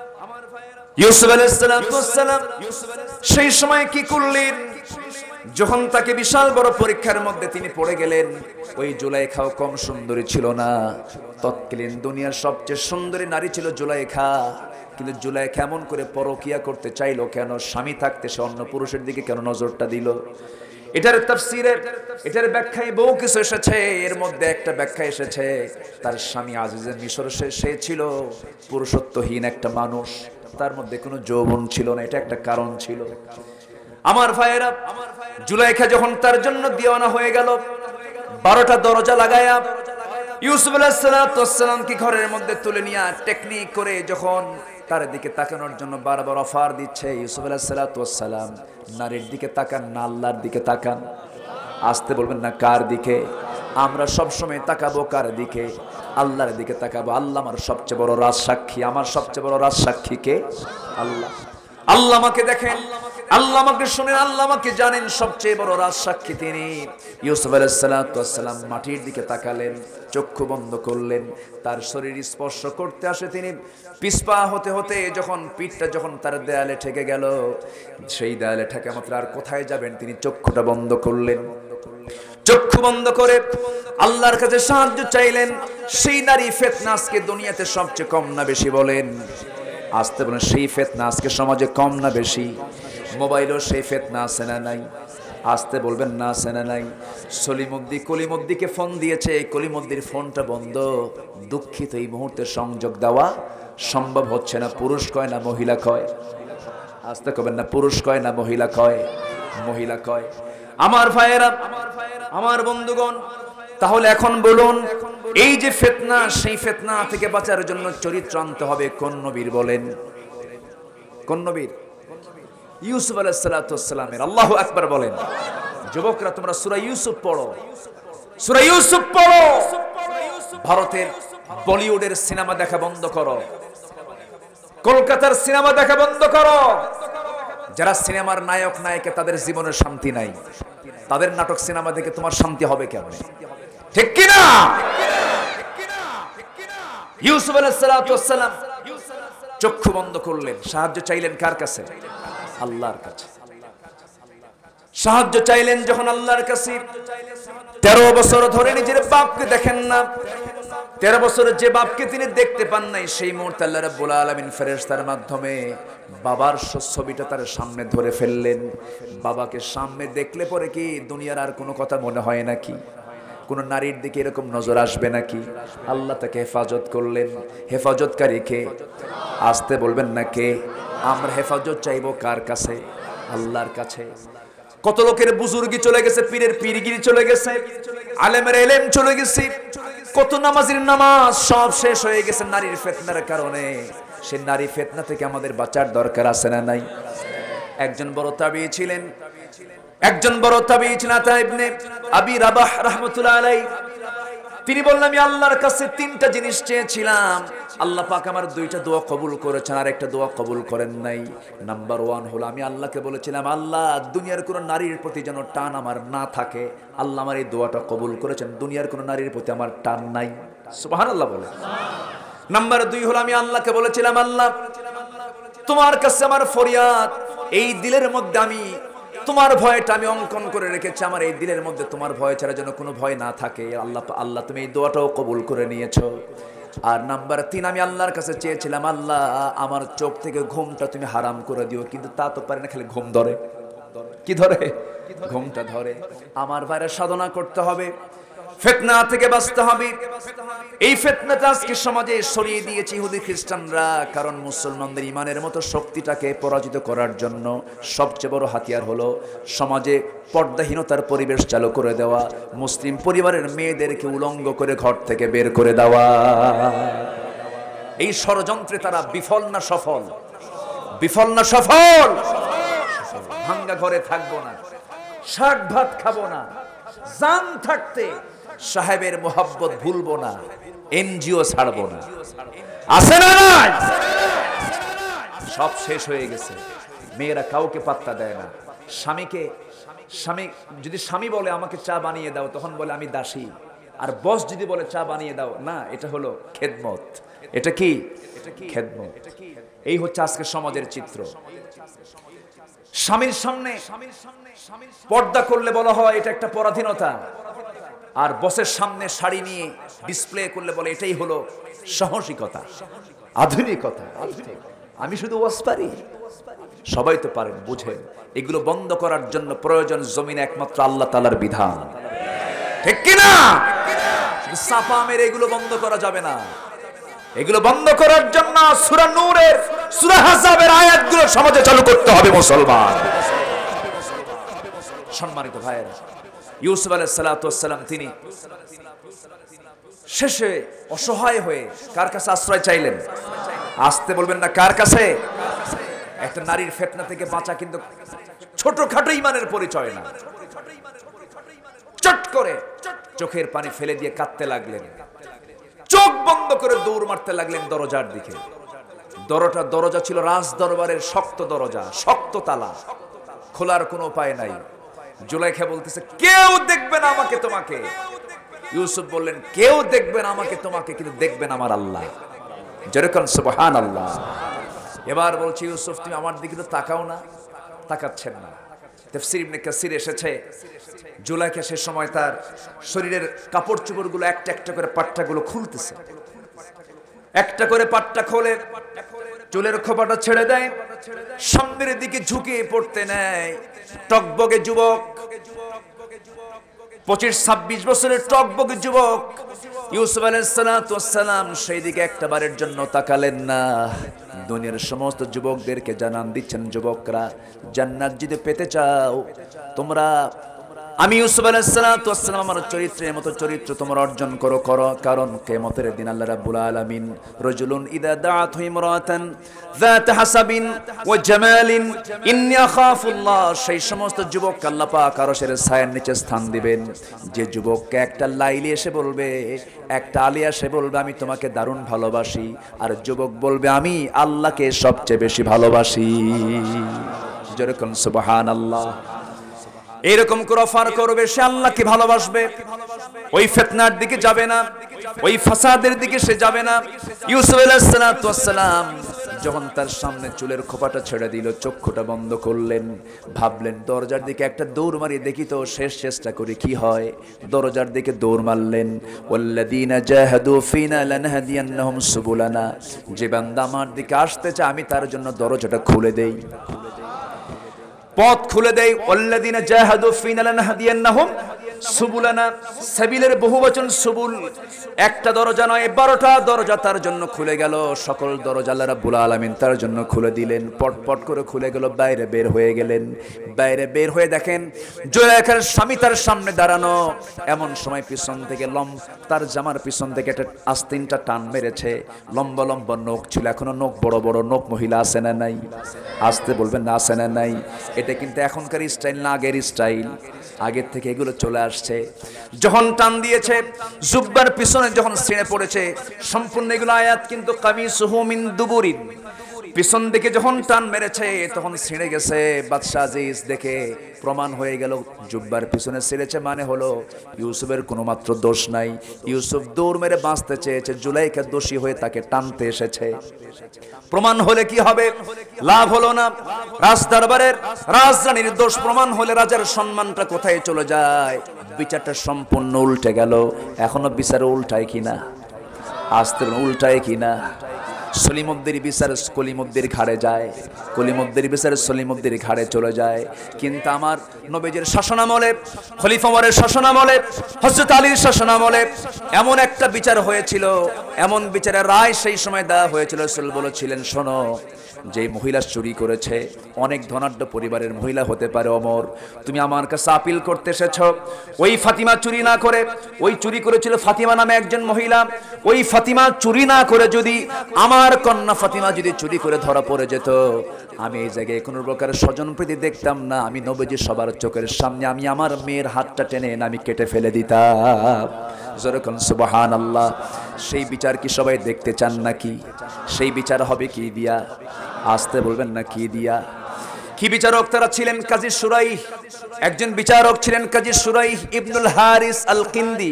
ইউসুফ আলাইসালাম সেই সময় কি করলেন যখন তাকে বিশাল বড় পরীক্ষার মধ্যে তিনি পড়ে গেলেন ওই জুলাইখাও কম সুন্দরী ছিল না তৎকালীন দুনিয়ার সবচেয়ে সুন্দরী নারী ছিল জুলাইখা কিন্তু জুলাই এমন করে পরকিয়া করতে চাইলো কেন স্বামী থাকতে সে অন্য পুরুষের দিকে কেন নজরটা দিল এটার তাফসিরে এটার ব্যাখ্যায় বহু কিছু এসেছে এর মধ্যে একটা ব্যাখ্যা এসেছে তার স্বামী আজিজের মিশর সে ছিল পুরুষত্বহীন একটা মানুষ তার মধ্যে কোনো যৌবন ছিল না এটা একটা কারণ ছিল আমার ভাইয়েরা জুলাইখা যখন তার জন্য দেওয়ানা হয়ে গেল বারোটা দরজা লাগায়া ইউসুফ আলাহিসামকে ঘরের মধ্যে তুলে নিয়ে টেকনিক করে যখন তার দিকে তাকানোর জন্য বারবার অফার দিচ্ছে ইউসুফ আলাহিসাম নারীর দিকে তাকান না আল্লাহর দিকে তাকান আসতে বলবেন না কার দিকে আমরা সবসময় তাকাবো কার দিকে আল্লাহর দিকে তাকাবো আল্লাহ আমার সবচেয়ে বড় রাজ সাক্ষী আমার সবচেয়ে বড় রাজ সাক্ষী কে আল্লাহ আল্লাহ আমাকে দেখেন আল্লাহ আমাকে শুনেন আল্লাহ আমাকে জানেন সবচেয়ে বড় রাজ সাক্ষী তিনি ইউসুফ আলাইসালাম মাটির দিকে তাকালেন চক্ষু বন্ধ করলেন তার শরীর স্পর্শ করতে আসে তিনি পিসপা হতে হতে যখন পিঠটা যখন তার দেয়ালে ঠেকে গেল সেই দেয়ালে ঠেকে মাত্র আর কোথায় যাবেন তিনি চক্ষুটা বন্ধ করলেন চক্ষু বন্ধ করে আল্লাহর কাছে সাহায্য চাইলেন সেই নারী ফেতনাসকে দুনিয়াতে সবচেয়ে কম না বেশি বলেন আসতে বলেন সেই ফেতনাসকে সমাজে কম না বেশি মোবাইলও সেই ফেতনা আছে না নাই আসতে বলবেন না আছে না নাই সলিমুদ্দি কলিমুদ্দিকে ফোন দিয়েছে এই কলিমুদ্দির ফোনটা বন্ধ দুঃখিত এই মুহূর্তে সংযোগ দেওয়া সম্ভব হচ্ছে না পুরুষ কয় না মহিলা কয় আসতে কবেন না পুরুষ কয় না মহিলা কয় মহিলা কয় আমার ভাইয়েরা আমার ভাইয়েরা আমার বন্ধুগণ তাহলে এখন বলুন এই যে ফেতনা সেই ফেতনা থেকে বাঁচার জন্য চরিত্র আনতে হবে কোন নবীর বলেন কোন নবীর ইউসুফ আলাহিসাল্লামের আল্লাহ আকবার বলেন যুবকরা তোমরা সুরা ইউসুফ পড়ো সুরা ইউসুফ পড়ো ভারতের বলিউডের সিনেমা দেখা বন্ধ করো কলকাতার সিনেমা দেখা বন্ধ করো যারা সিনেমার নায়ক নায়কে তাদের জীবনের শান্তি নাই তাদের নাটক সিনেমা দেখে তোমার শান্তি হবে কেমন ঠিক কিনা ইউসুফ আলাইসালাম চক্ষু বন্ধ করলেন সাহায্য চাইলেন কার কাছে আল্লাহর কাছে সাহায্য চাইলেন যখন আল্লাহর কাছে তেরো বছর ধরে নিজের বাপকে দেখেন না তেরো বছরের যে বাপকে তিনি দেখতে পান নাই সেই মুহূর্তে আল্লাহ রাব্বুল আলামিন ফেরেশতার মাধ্যমে বাবার ছবিটা তার সামনে ধরে ফেললেন বাবাকে সামনে দেখলে পরে কি দুনিয়ার আর কোনো কথা মনে হয় নাকি কোনো নারীর দিকে এরকম নজর আসবে নাকি আল্লাহ তাকে হেফাজত করলেন হেফাজতকারীকে আসতে বলবেন না কে আমরা হেফাজত চাইব কার কাছে আল্লাহর কাছে কত লোকের বুজুর্গি চলে গেছে পীরের পীরগিরি চলে গেছে আলেমের এলেম চলে গেছে কত নামাজের নামাজ সব শেষ হয়ে গেছে নারীর ফেতনার কারণে সে নারী ফেতনা থেকে আমাদের বাঁচার দরকার আছে না নাই একজন বড় তাবি ছিলেন একজন বড় তাবি ছিলেন আবি রাবাহ রহমতুল্লাহ আলাই তিনি বললাম আল্লাহর কাছে তিনটা জিনিস চেয়েছিলাম আল্লাহ পাক আমার দুইটা দোয়া কবুল করেছেন আর একটা দোয়া কবুল করেন নাই নাম্বার ওয়ান হলো আমি আল্লাহকে বলেছিলাম আল্লাহ দুনিয়ার কোনো নারীর প্রতি যেন টান আমার না থাকে আল্লাহ আমার এই দোয়াটা কবুল করেছেন দুনিয়ার কোনো নারীর প্রতি আমার টান নাই সুবাহান আল্লাহ বলে নাম্বার দুই হলো আমি আল্লাহকে বলেছিলাম আল্লাহ তোমার কাছে আমার ফরিয়াদ এই দিলের মধ্যে আমি তোমার ভয়টা আমি অঙ্কন করে রেখেছি আমার এই দিলের মধ্যে তোমার ভয় ছাড়া যেন কোনো ভয় না থাকে আল্লাহ আল্লাহ তুমি এই দোয়াটাও কবুল করে নিয়েছো আর নাম্বার তিন আমি আল্লাহর কাছে চেয়েছিলাম আল্লাহ আমার চোখ থেকে ঘুমটা তুমি হারাম করে দিও কিন্তু তা তো পারে না খালি ঘুম ধরে কি ধরে ঘুমটা ধরে আমার বাইরে সাধনা করতে হবে ফেতনা থেকে বাঁচতে হবে এই ফেতনাটা আজকে সমাজে সরিয়ে দিয়েছে ইহুদি খ্রিস্টানরা কারণ মুসলমানদের ইমানের মতো শক্তিটাকে পরাজিত করার জন্য সবচেয়ে বড় হাতিয়ার হলো সমাজে পর্দাহীনতার পরিবেশ চালু করে দেওয়া মুসলিম পরিবারের মেয়েদেরকে উলঙ্গ করে ঘর থেকে বের করে দেওয়া এই ষড়যন্ত্রে তারা বিফল না সফল বিফল না সফল ভাঙ্গা ঘরে থাকবো না শাক ভাত খাবো না জান থাকতে সাহেবের মোহাব্বত ভুলবো না এনজিও ছাড়বো না আছে না নাই সব শেষ হয়ে গেছে মেয়েরা কাউকে পাত্তা দেয় না স্বামীকে স্বামী যদি স্বামী বলে আমাকে চা বানিয়ে দাও তখন বলে আমি দাসী আর বস যদি বলে চা বানিয়ে দাও না এটা হলো খেদমত এটা কি খেদমত এই হচ্ছে আজকে সমাজের চিত্র স্বামীর সামনে পর্দা করলে বলা হয় এটা একটা পরাধীনতা আর বসের সামনে শাড়ি নিয়ে ডিসপ্লে করলে বলে এটাই হলো সাহসিকতা আধুনিকতা আমি শুধু পারি সবাই তো পারেন বুঝেন এগুলো বন্ধ করার জন্য প্রয়োজন জমিন একমাত্র আল্লাহ তালার বিধান ঠিক কিনা সাফা মেরে এগুলো বন্ধ করা যাবে না এগুলো বন্ধ করার জন্য সুরা নূরের সুরা হাসাবের আয়াতগুলো সমাজে চালু করতে হবে মুসলমান সম্মানিত ভাইয়েরা ইউসুফ আলাহ সালাতাম তিনি শেষে অসহায় হয়ে কার কাছে আশ্রয় চাইলেন আসতে বলবেন না কার কাছে একটা নারীর ফেতনা থেকে বাঁচা কিন্তু ছোটখাটো ইমানের পরিচয় না চট করে চোখের পানি ফেলে দিয়ে কাঁদতে লাগলেন চোখ বন্ধ করে দৌড় মারতে লাগলেন দরজার দিকে দরজা ছিল রাজ দরবারের শক্ত দরজা শক্ত তালা খোলার কোনো উপায় নাই জুলাইখা বলতেছে কেউ দেখবে না আমাকে তোমাকে ইউসুফ বললেন কেউ দেখবে না আমাকে তোমাকে কিন্তু দেখবেন আমার আল্লাহ যেরকম সুবহান আল্লাহ এবার বলছি ইউসুফ তুমি আমার দিকে তো তাকাও না তাকাচ্ছেন না তেফসির ইবনে কাসির এসেছে জুলাইকে সে সময় তার শরীরের কাপড় চোপড়গুলো একটা একটা করে পাট্টাগুলো খুলতেছে একটা করে পাট্টা খোলে চুলের খোপাটা ছেড়ে দেয় সামনের দিকে ঝুঁকে পড়তে নেয় টকবগে যুবক পঁচিশ ছাব্বিশ বছরের টকবগে যুবক ইউসুফ আলাইসালাম সেই দিকে একটা বারের জন্য তাকালেন না দুনিয়ার সমস্ত যুবকদেরকে জানান দিচ্ছেন যুবকরা জান্নাত যদি পেতে চাও তোমরা আমি ইউসুফ আলাইসালাম আমার চরিত্রের মতো চরিত্র তোমার অর্জন করো করো কারণ কেমতের দিন আল্লাহ রাব্বুল আলামিন রজুলুন ইদা দাআত ইমরাতান যাত হাসাবিন ওয়া জামালিন ইন্নী আখাফুল্লাহ সেই সমস্ত যুবক আল্লাহ পাক আরশের ছায়ার নিচে স্থান দিবেন যে যুবক একটা লাইলি এসে বলবে একটা আলী এসে বলবে আমি তোমাকে দারুণ ভালোবাসি আর যুবক বলবে আমি আল্লাহকে সবচেয়ে বেশি ভালোবাসি যেরকম সুবহানাল্লাহ এরকম করে অফার করবে সে আল্লাহকে ভালোবাসবে ওই ফেতনার দিকে যাবে না ওই ফাসাদের দিকে সে যাবে না ইউসুফ আলাইহিসসালাম যখন তার সামনে চুলের খোপাটা ছেড়ে দিল চক্ষুটা বন্ধ করলেন ভাবলেন দরজার দিকে একটা দৌড় মারি দেখি তো শেষ চেষ্টা করি কি হয় দরজার দিকে দৌড় মারলেন ওয়াল্লাদিনা জাহাদু ফিনা লানহাদিয়ান্নাহুম সুবুলানা যে বান্দা আমার দিকে আসতে চায় আমি তার জন্য দরজাটা খুলে দেই পথ খুলে দেয় অল্লাদিনা জাহাদু ফিনালান হাদিয়ান্নাহুম সুবুলানা সাবিলের বহুবচন সুবুল একটা দরজা নয় বারোটা দরজা তার জন্য খুলে গেল সকল দরজা আল্লাহ রাব্বুল আলামিন তার জন্য খুলে দিলেন পটপট করে খুলে গেল বাইরে বের হয়ে গেলেন বাইরে বের হয়ে দেখেন জোয়াখার স্বামী তার সামনে দাঁড়ানো এমন সময় পিছন থেকে লম তার জামার পিছন থেকে একটা আস্তিনটা টান মেরেছে লম্বা লম্বা নখ ছিল এখনো নখ বড় বড় নখ মহিলা আছে না নাই আসতে বলবেন না আছে না নাই এটা কিন্তু এখনকার স্টাইল না আগের স্টাইল আগের থেকে এগুলো চলে আসছে যখন টান দিয়েছে জুব্বার পিছনে যখন ছিঁড়ে পড়েছে সম্পূর্ণ এগুলো আয়াত কিন্তু কামি সুহমিন দুবুরিন পিছন দিকে যখন টান মেরেছে তখন ছিঁড়ে গেছে বাদশাহ দেখে প্রমাণ হয়ে গেল জুব্বার পিছনে ছিঁড়েছে মানে হলো ইউসুফের কোনো মাত্র দোষ নাই ইউসুফ দৌড় মেরে বাঁচতে চেয়েছে জুলাইকে দোষী হয়ে তাকে টানতে এসেছে প্রমাণ হলে কি হবে লাভ হলো না রাজ দরবারের রাজধানীর দোষ প্রমাণ হলে রাজার সম্মানটা কোথায় চলে যায় বিচারটা সম্পূর্ণ উল্টে গেল এখনো বিচার উল্টায় কিনা আস্তে উল্টায় কিনা সলিমদ্দের বিচার কলিমদ্দের ঘাড়ে যায় কলিমদ্দের বিচার সলিমদ্দের ঘাড়ে চলে যায় কিন্তু আমার নবীজের শাসনামলে খলিফমরের শাসনামলে হজরত আলীর শাসনামলে এমন একটা বিচার হয়েছিল এমন বিচারের রায় সেই সময় দেওয়া হয়েছিল রসুল বলেছিলেন শোনো যে মহিলা চুরি করেছে অনেক ধনাঢ্য পরিবারের মহিলা হতে পারে অমর তুমি আমার কাছে আপিল করতে এসেছ ওই ফাতিমা চুরি না করে ওই চুরি করেছিল ফাতিমা নামে একজন মহিলা ওই ফাতিমা চুরি না করে যদি আমার কন্যা ফাতিমা যদি চুরি করে ধরা পড়ে যেত আমি এই জায়গায় কোনো প্রকার স্বজনপ্রীতি দেখতাম না আমি নবজি সবার চোখের সামনে আমি আমার মেয়ের হাতটা টেনে আমি কেটে ফেলে দিতাম যেরকম সুবাহান আল্লাহ সেই বিচার কি সবাই দেখতে চান নাকি সেই বিচার হবে কি দিয়া আসতে বলবেন না কি দিয়া কি বিচারক তারা ছিলেন কাজী সুরাই একজন বিচারক ছিলেন কাজী সুরাই ইবনুল হারিস আল কিন্দি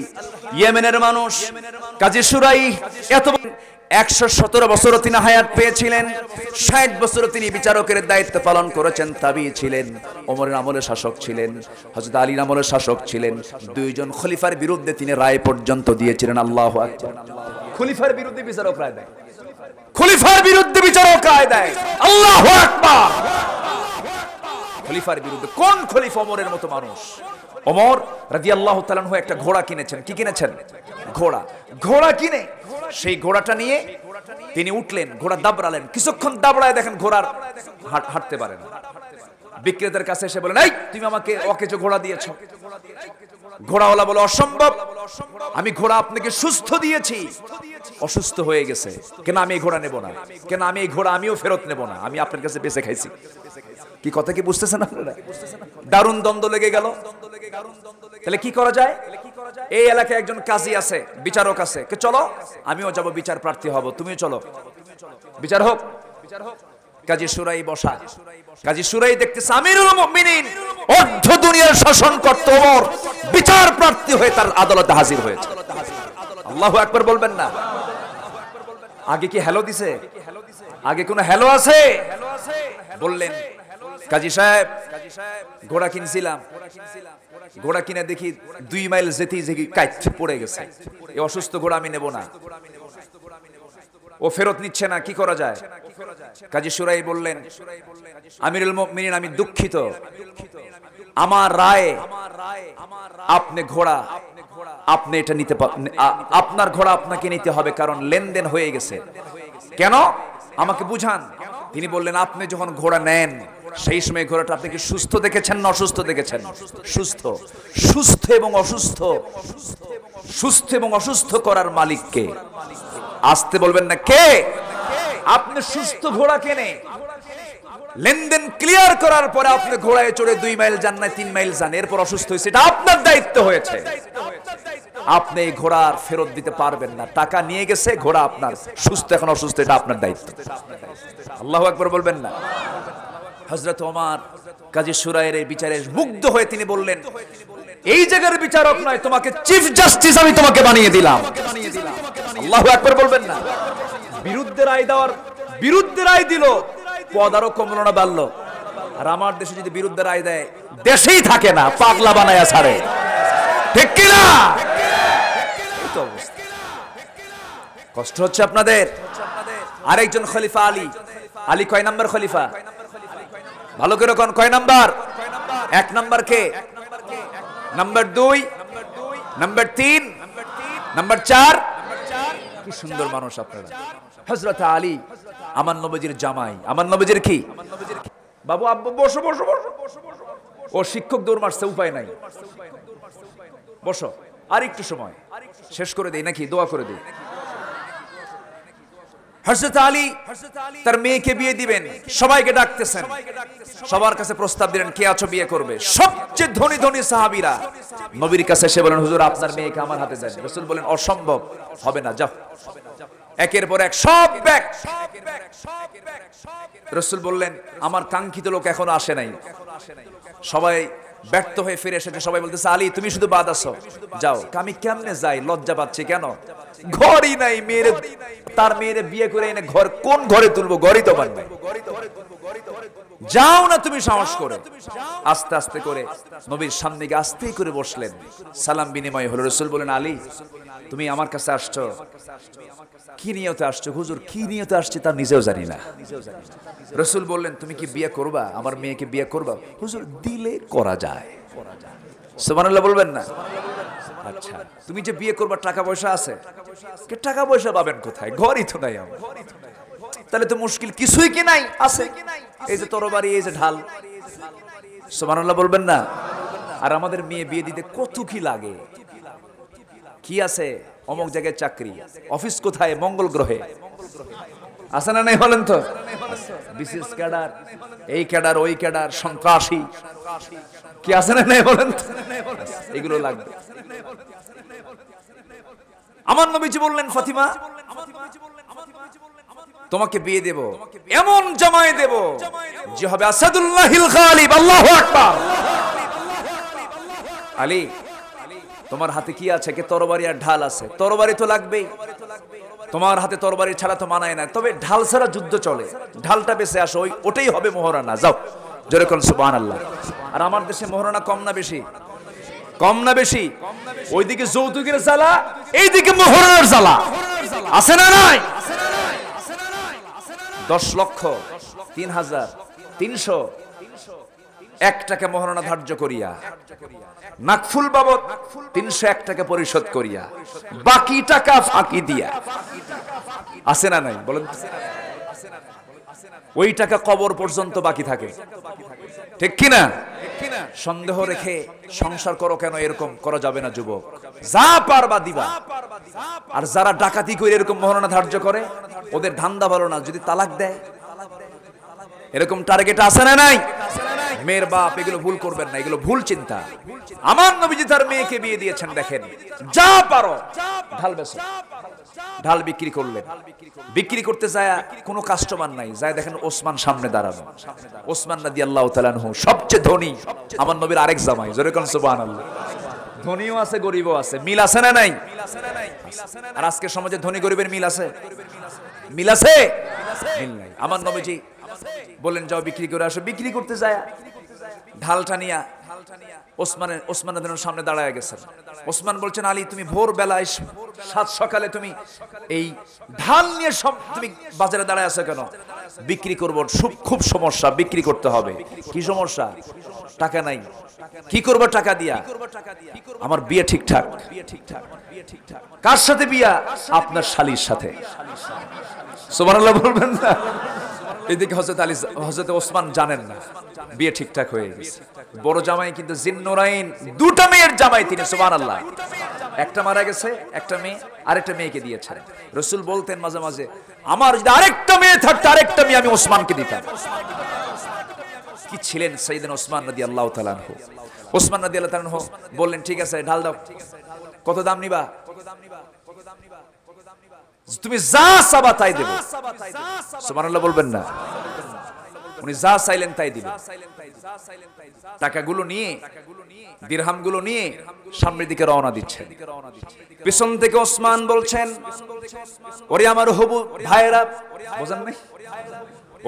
ইয়েমেনের মানুষ কাজী সুরাই এত একশো সতেরো তিনি হায়াত পেয়েছিলেন তিনি বিচারকের দায়িত্ব পালন করেছেন তাবি ছিলেন শাসক ছিলেন শাসক ছিলেন দুইজন খলিফার বিরুদ্ধে তিনি রায় পর্যন্ত দিয়েছিলেন খলিফার বিরুদ্ধে বিচারক রায় দেয় খলিফার বিরুদ্ধে বিচারক রায় দেয় আকবার খলিফার বিরুদ্ধে কোন খলিফা ওমরের মতো মানুষ ওমর রাদিয়াল্লাহু তাআলা একটা ঘোড়া কিনেছেন কি কিনেছেন ঘোড়া ঘোড়া কিনে সেই ঘোড়াটা নিয়ে তিনি উঠলেন ঘোড়া দাবড়ালেন কিছুক্ষণ দাবড়ায় দেখেন ঘোড়ার হাঁটতে পারে না বিক্রেতার কাছে এসে বলেন এই তুমি আমাকে অকেজো ঘোড়া দিয়েছ ঘোড়াওয়ালা বলে অসম্ভব আমি ঘোড়া আপনাকে সুস্থ দিয়েছি অসুস্থ হয়ে গেছে কেন আমি এই ঘোড়া নেব না কেন আমি এই ঘোড়া আমিও ফেরত নেব না আমি আপনার কাছে বেঁচে খাইছি কি কথা কি বুঝতেছেন আপনারা দারুণ দ্বন্দ্ব লেগে গেল তাহলে কি করা যায় এই এলাকায় একজন কাজী আছে বিচারক আছে কে চলো আমিও যাব বিচার প্রার্থী হব তুমিও চলো বিচার হোক বিচার হোক কাজী সুরাই বসা কাজী সুরাই দেখতেছে আমিরুল মুমিনিন অর্ধ দুনিয়ার শাসন করতে ওমর বিচার প্রার্থী হয়ে তার আদালতে হাজির হয়েছে আল্লাহু আকবার বলবেন না আগে কি হ্যালো দিছে আগে কোনো হ্যালো আছে বললেন কাজী সাহেব ঘোড়া কিনছিলাম ঘোড়া কিনে দেখি দুই মাইল যেতেই যে কাইচ পড়ে গেছে এই অসুস্থ ঘোড়া আমি নেব না ও ফেরত নিচ্ছে না কি করা যায় কাজী সুরাই বললেন আমিরুল মিনিন আমি দুঃখিত আমার রায় আপনি ঘোড়া আপনি এটা নিতে আপনার ঘোড়া আপনাকে নিতে হবে কারণ লেনদেন হয়ে গেছে কেন আমাকে বুঝান তিনি বললেন আপনি যখন ঘোড়া নেন সেই সময় ঘোড়াটা আপনি কি সুস্থ দেখেছেন না অসুস্থ দেখেছেন সুস্থ সুস্থ এবং অসুস্থ সুস্থ এবং অসুস্থ করার মালিককে আসতে বলবেন না কে আপনি সুস্থ ঘোড়া কেনে লেনদেন ক্লিয়ার করার পরে আপনি ঘোড়ায় চড়ে দুই মাইল যান না তিন মাইল যান এরপর অসুস্থ হয়েছে এটা আপনার দায়িত্ব হয়েছে আপনি এই ঘোড়ার ফেরত দিতে পারবেন না টাকা নিয়ে গেছে ঘোড়া আপনার সুস্থ এখন অসুস্থ এটা আপনার দায়িত্ব আল্লাহ একবার বলবেন না হজরত ওমার কাজী সুরায়ের এই বিচারে মুগ্ধ হয়ে তিনি বললেন এই জায়গার বিচারক নয় তোমাকে চিফ জাস্টিস আমি তোমাকে বানিয়ে দিলাম আল্লাহ একবার বলবেন না বিরুদ্ধে রায় দেওয়ার বিরুদ্ধে রায় দিল পদ আরো কমল না বাড়লো আর আমার দেশে যদি বিরুদ্ধে রায় দেয় দেশেই থাকে না পাগলা বানায়া ছাড়ে ঠিক কিনা কষ্ট হচ্ছে আপনাদের আরেকজন খলিফা আলী আলী কয় নাম্বার খলিফা ভালো করে কোন কয় নাম্বার এক নাম্বার কে নাম্বার দুই নাম্বার তিন নাম্বার চার কি সুন্দর মানুষ আপনারা হজরত আলী আমার নবজির জামাই আমার নবজির কি বাবু আব্বু বসো বসো বসো ও শিক্ষক দৌড় মারছে উপায় নাই বসো আর একটু সময় শেষ করে দেই নাকি দোয়া করে দেই হরসত আলী তার মেয়েকে বিয়ে দিবেন সবাইকে ডাকতেছেন সবার কাছে প্রস্তাব দিলেন কে আছো বিয়ে করবে সবচেয়ে ধনী ধনী সাহাবিরা নবীর কাছে এসে বলেন হুজুর আপনার মেয়েকে আমার হাতে যায় রাসূল বলেন অসম্ভব হবে না যাও একের পর এক সব ব্যাগ রাসূল বললেন আমার কাঙ্ক্ষিত লোক এখনো আসে নাই সবাই ব্যর্থ হয়ে ফিরে এসেছে সবাই বলতেছে আলী তুমি শুধু বাদ আসো যাও আমি কেমনে যাই লজ্জা পাচ্ছি কেন ঘরই নাই মেয়ের তার মেয়ের বিয়ে করে এনে ঘর কোন ঘরে তুলবো ঘরই তো তো যাও না তুমি সাহস করে আস্তে আস্তে করে নবীর সামনে গিয়ে আস্তেই করে বসলেন সালাম বিনিময় হলো রসুল বলেন আলী তুমি আমার কাছে আসছো কি নিয়তে আসছো হুজুর কি নিয়তে আসছে তা নিজেও জানি না রসুল বললেন তুমি কি বিয়ে করবা আমার মেয়েকে বিয়ে করবা হুজুর দিলে করা যায় সুবহানাল্লাহ বলবেন না আচ্ছা তুমি যে বিয়ে করবা টাকা পয়সা আছে টাকা পয়সা পাবেন কোথায় ঘরই তো নাই আমার তাহলে তো মুশকিল কিছুই কি নাই আছে কি নাই এই যে তরবারি এই যে ঢাল সুবহানাল্লাহ বলবেন না আর আমাদের মেয়ে বিয়ে দিতে কত কি লাগে কি আছে অমুক জায়গায় চাকরি অফিস কোথায় মঙ্গল গ্রহে আছে না নাই বলেন তো বিশেষ ক্যাডার এই ক্যাডার ওই ক্যাডার সন্ত্রাসী কি আছে না নাই বলেন তো এগুলো লাগবে আমার নবীজি বললেন ফাতিমা আমার নবীজি বললেন তোমাকে বিয়ে দেব এমন জামাই দেব যে হবে আসাদুল্লাহ আলী আল্লাহু আলী তোমার হাতে কি আছে কে তরবারি আর ঢাল আছে তরবারি তো লাগবে তোমার হাতে তরবারি ছাড়া তো মানায় না তবে ঢাল ছাড়া যুদ্ধ চলে ঢালটা বেশি আসো ওই ওটাই হবে মোহরানা যাও যেরকম সুবাহ আল্লাহ আর আমার দেশে মোহরানা কম না বেশি কম না বেশি ওইদিকে যৌতুকের জ্বালা এইদিকে মোহরানার জ্বালা আছে না নাই দশ লক্ষ তিন হাজার তিনশো একটাকে টাকা মহারণা ধার্য করিয়া নাকফুল বাবদ তিনশো একটাকে পরিশোধ করিয়া বাকি টাকা ফাঁকি দিয়া আছে না নাই বলেন ওই টাকা কবর পর্যন্ত বাকি থাকে ঠিক কিনা সন্দেহ রেখে সংসার করো কেন এরকম করা যাবে না যুবক আর যারা ডাকাতি করে এরকম মহারণা ধার্য করে ওদের ধান্দা ভালো না যদি তালাক দেয় এরকম টার্গেট না নাই মেয়ের বাপ এগুলো ভুল করবেন না এগুলো ভুল চিন্তা আমার নবীজি তার মেয়েকে বিয়ে দিয়েছেন দেখেন যা পারো ঢাল বিক্রি করলেন বিক্রি করতে যায় কোনো কাস্টমার নাই যায় দেখেন ওসমান সামনে দাঁড়ানো ওসমান রাদিয়াল্লাহু সবচেয়ে ধনী আমার নবীর আরেক জামাই যেরকম সুবহানাল্লাহ ধনীও আছে গরিবও আছে মিল আছে না নাই আর আজকে সমাজে ধনী গরিবের মিল আছে মিল আছে মিল নাই আমার নবীজি বলেন যাও বিক্রি করে আসো বিক্রি করতে যায় ঢাল টানিয়া ওসমানের ওসমানের সামনে দাঁড়ায় গেছে ওসমান বলছেন আলী তুমি ভোর বেলায় সাত সকালে তুমি এই ঢাল নিয়ে সব তুমি বাজারে দাঁড়ায় আছো কেন বিক্রি করব খুব সমস্যা বিক্রি করতে হবে কি সমস্যা টাকা নাই কি করবো টাকা দিয়া আমার বিয়ে ঠিকঠাক কার সাথে বিয়া আপনার শালির সাথে সোমানাল্লাহ বলবেন না এদিকে হজরত আলী হজরত ওসমান জানেন না বিয়ে ঠিকঠাক হয়ে গেছে বড় জামাই কিন্তু জিন্নুরাইন দুটা মেয়ের জামাই তিনি সুবান আল্লাহ একটা মারা গেছে একটা মেয়ে আরেকটা মেয়েকে দিয়েছেন রসুল বলতেন মাঝে মাঝে আমার যদি আরেকটা মেয়ে থাকতো আরেকটা মেয়ে আমি ওসমানকে দিতাম কি ছিলেন সেইদিন ওসমান নদী আল্লাহ হোক ওসমান নদী আল্লাহ হোক বললেন ঠিক আছে ঢাল দাও কত দাম নিবা কত দাম নিবা তুমি যা চাবা তাই দেব সুবহানাল্লাহ বলবেন না উনি যা চাইলেন তাই দিবেন টাকাগুলো নিয়ে দিরহামগুলো নিয়ে সামনের দিকে রওনা দিচ্ছেন পিছন থেকে ওসমান বলছেন ওরে আমার হবু ভাইরা বোঝেন নাই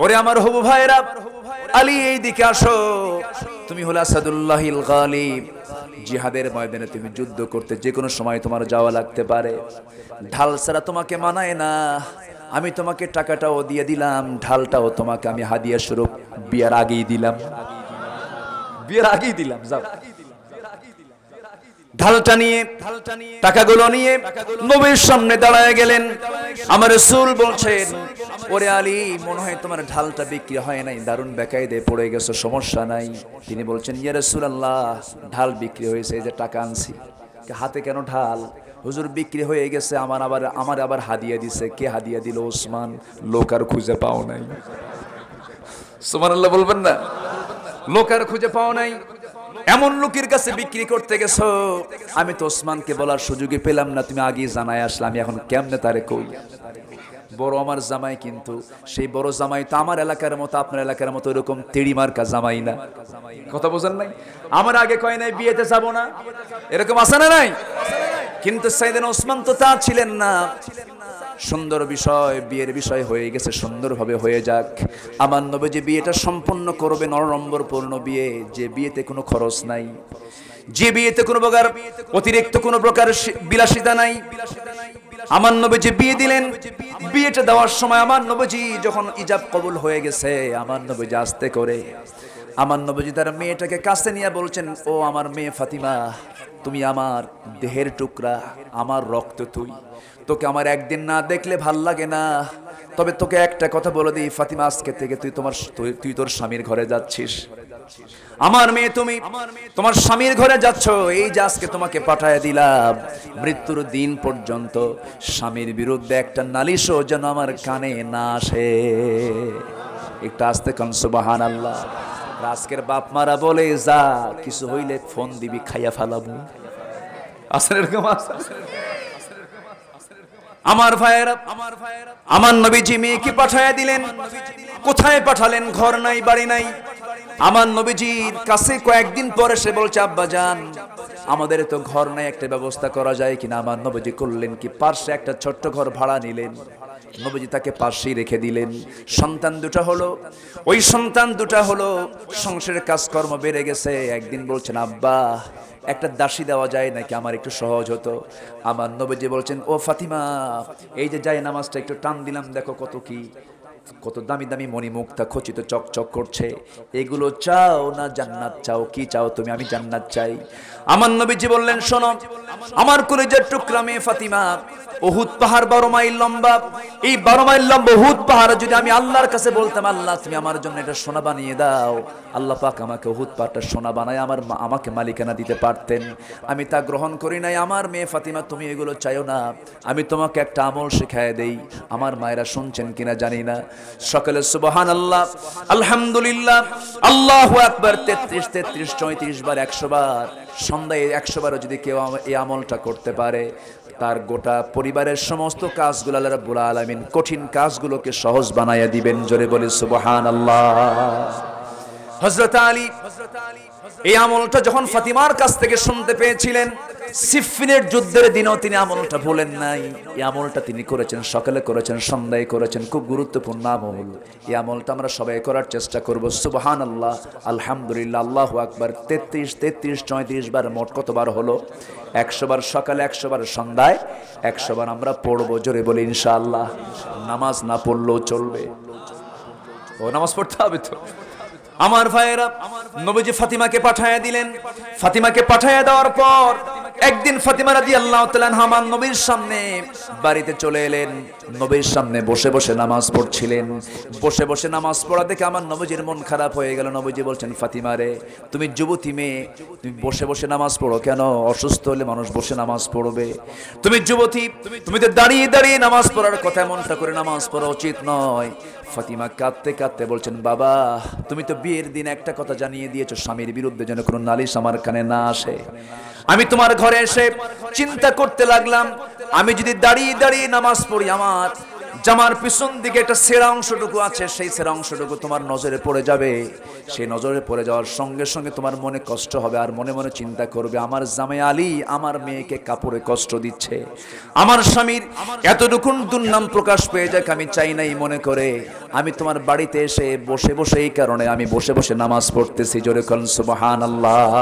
ওরে আমার হবু ভাইরা আলী এই দিকে আসো তুমি হলো আসাদুল্লাহিল গালিব জিহাদের ময়দানে তুমি যুদ্ধ করতে যে কোনো সময় তোমার যাওয়া লাগতে পারে ঢাল ছাড়া তোমাকে মানায় না আমি তোমাকে টাকাটাও দিয়ে দিলাম ঢালটাও তোমাকে আমি হাদিয়া স্বরূপ বিয়ার আগেই দিলাম বিয়ার আগেই দিলাম যাও ঢালটা নিয়ে টাকাগুলো নিয়ে নবীর সামনে দাঁড়ায় গেলেন আমার রসুল বলছেন ওরে আলী মনে হয় তোমার ঢালটা বিক্রি হয় নাই দারুণ বেকায়দে পড়ে গেছে সমস্যা নাই তিনি বলছেন ইয়ারে রসুল আল্লাহ ঢাল বিক্রি হয়েছে এই যে টাকা আনছি হাতে কেন ঢাল হুজুর বিক্রি হয়ে গেছে আমার আবার আমার আবার হাদিয়া দিছে কে হাদিয়া দিল ওসমান লোক আর খুঁজে পাও নাই সুমান আল্লাহ বলবেন না লোক আর খুঁজে পাও নাই এমন লোকের কাছে বিক্রি করতে গেছো আমি তো ওসমানকে বলার সুযোগে পেলাম না তুমি আগেই জানাই আসলে আমি এখন কেমনে তারে কই বড় আমার জামাই কিন্তু সেই বড় জামাই তো আমার এলাকার মতো আপনার এলাকার মতো এরকম তেড়ি মার্কা জামাই না কথা বোঝেন নাই আমার আগে কয় নাই বিয়েতে যাব না এরকম আসে না নাই কিন্তু সাইদেন ওসমান তো তা ছিলেন না সুন্দর বিষয় বিয়ের বিষয় হয়ে গেছে সুন্দরভাবে হয়ে যাক আমার নবী যে বিয়েটা সম্পন্ন করবে নরম্বরপূর্ণ বিয়ে যে বিয়েতে কোনো খরচ নাই যে বিয়েতে কোনো প্রকার অতিরিক্ত কোনো প্রকার বিলাসিতা নাই আমার নবীজি বিয়ে দিলেন বিয়েটা দেওয়ার সময় আমার নবীজি যখন ইজাব কবুল হয়ে গেছে আমার নবীজি আসতে করে আমার নবীজি তার মেয়েটাকে কাছে নিয়ে বলছেন ও আমার মেয়ে ফাতিমা তুমি আমার দেহের টুকরা আমার রক্ত তুই তোকে আমার একদিন না দেখলে ভাল লাগে না তবে তোকে একটা কথা বলে দিই ফাতিমা আজকে থেকে তুই তোমার তুই তোর স্বামীর ঘরে যাচ্ছিস আমার মেয়ে তুমি তোমার স্বামীর ঘরে যাচ্ছ এই যে আজকে তোমাকে পাঠায় দিলাম মৃত্যুর দিন পর্যন্ত স্বামীর বিরুদ্ধে একটা নালিশও যেন আমার কানে না আসে একটু আসতে কান আল্লাহ আজকের বাপ মারা বলে যা কিছু হইলে ফোন দিবি খাইয়া ফেলাবো আসলে এরকম আসলে আমার ভাইয়েরা আমার ভাইয়েরা আমার নবীজি মেয়েকে পাঠাইয়া দিলেন কোথায় পাঠালেন ঘর নাই বাড়ি নাই আমার নবীজির কাছে কয়েকদিন পরে সে বলছে আব্বা যান আমাদের তো ঘর নাই একটা ব্যবস্থা করা যায় কিনা আমার নবীজি করলেন কি পার্শ্বে একটা ছোট্ট ঘর ভাড়া নিলেন নবীজি তাকে পাশেই রেখে দিলেন সন্তান দুটা হলো ওই সন্তান দুটা হলো সংসারের কাজকর্ম বেড়ে গেছে একদিন বলছেন আব্বা একটা দাসী দেওয়া যায় নাকি আমার একটু সহজ হতো আমার নবীজি বলছেন ও ফাতিমা এই যে যায় নামাজটা একটু টান দিলাম দেখো কত কি কত দামি দামি মণিমুক্তা খচিত চকচক করছে এগুলো চাও না জান্নাত চাও কি চাও তুমি আমি জান্নাত চাই আমার নবীজি বললেন শোনো আমার যে টুকরা মেয়ে ফাতিমা ওহুদ পাহাড় বারো মাইল লম্বা এই বারো মাইল লম্বা ওহুদ পাহাড় যদি আমি আল্লাহর কাছে বলতাম আল্লাহ তুমি আমার জন্য এটা সোনা বানিয়ে দাও আল্লাহ পাক আমাকে ওহুদ পাহাড়টা সোনা বানায় আমার আমাকে মালিকানা দিতে পারতেন আমি তা গ্রহণ করি নাই আমার মেয়ে ফাতিমা তুমি এগুলো চাইও না আমি তোমাকে একটা আমল শেখায় দেই আমার মায়েরা শুনছেন কিনা জানি না সকালে সুবহান আল্লাহ আলহামদুলিল্লাহ আল্লাহ একবার তেত্রিশ তেত্রিশ চৌত্রিশ বার একশো বার সন্ধ্যায় একশো বারও যদি কেউ এই আমলটা করতে পারে তার গোটা পরিবারের সমস্ত কাজগুলো আল্লাহ রাব্বুল আলামিন কঠিন কাজগুলোকে সহজ বানাইয়া দিবেন জোরে বলে সুবহান আল্লাহ হজরত আলী এই আমলটা যখন ফাতিমার কাছ থেকে শুনতে পেয়েছিলেন সিফিনের যুদ্ধের দিনও তিনি আমলটা বলেন নাই এই আমলটা তিনি করেছেন সকালে করেছেন সন্ধ্যায় করেছেন খুব গুরুত্বপূর্ণ আমল এই আমলটা আমরা সবাই করার চেষ্টা করব সুবহান আল্লাহ আলহামদুলিল্লাহ আল্লাহ আকবার তেত্রিশ তেত্রিশ চঁয়ত্রিশ বার মোট কতবার হলো একশোবার সকালে একশোবার সন্ধ্যায় একশোবার আমরা পড়বো জোরে বলি ইনশাআল্লাহ নামাজ না পড়লেও চলবে ও নামাজ পড়তে হবে তো আমার ভাইয়েরা নবীজি ফাতিমাকে পাঠায় দিলেন ফাতিমাকে পাঠায় দেওয়ার পর একদিন ফাতিমা রাজি আল্লাহ হামান নবীর সামনে বাড়িতে চলে এলেন নবীর সামনে বসে বসে নামাজ পড়ছিলেন বসে বসে নামাজ পড়া দেখে আমার নবীজির মন খারাপ হয়ে গেল নবীজি বলছেন ফাতিমা রে তুমি যুবতী মেয়ে তুমি বসে বসে নামাজ পড়ো কেন অসুস্থ হলে মানুষ বসে নামাজ পড়বে তুমি যুবতী তুমি তো দাঁড়িয়ে দাঁড়িয়ে নামাজ পড়ার কথা এমনটা করে নামাজ পড়া উচিত নয় ফাতিমা কাঁদতে কাঁদতে বলছেন বাবা তুমি তো বিয়ের দিন একটা কথা জানিয়ে দিয়েছো স্বামীর বিরুদ্ধে যেন কোনো নালিশ আমার কানে না আসে আমি তোমার ঘরে এসে চিন্তা করতে লাগলাম আমি যদি দাঁড়িয়ে দাঁড়িয়ে নামাজ পড়ি আমার জামার পিছন দিকে একটা সেরা অংশটুকু আছে সেই সেরা অংশটুকু তোমার নজরে পড়ে যাবে সেই নজরে পড়ে যাওয়ার সঙ্গে সঙ্গে তোমার মনে কষ্ট হবে আর মনে মনে চিন্তা করবে আমার জামে আলী আমার মেয়েকে কাপড়ে কষ্ট দিচ্ছে আমার স্বামীর এতটুকুন দুর্নাম প্রকাশ পেয়ে যাক আমি চাই নাই মনে করে আমি তোমার বাড়িতে এসে বসে বসে এই কারণে আমি বসে বসে নামাজ পড়তেছি জোরে কন সুবহান আল্লাহ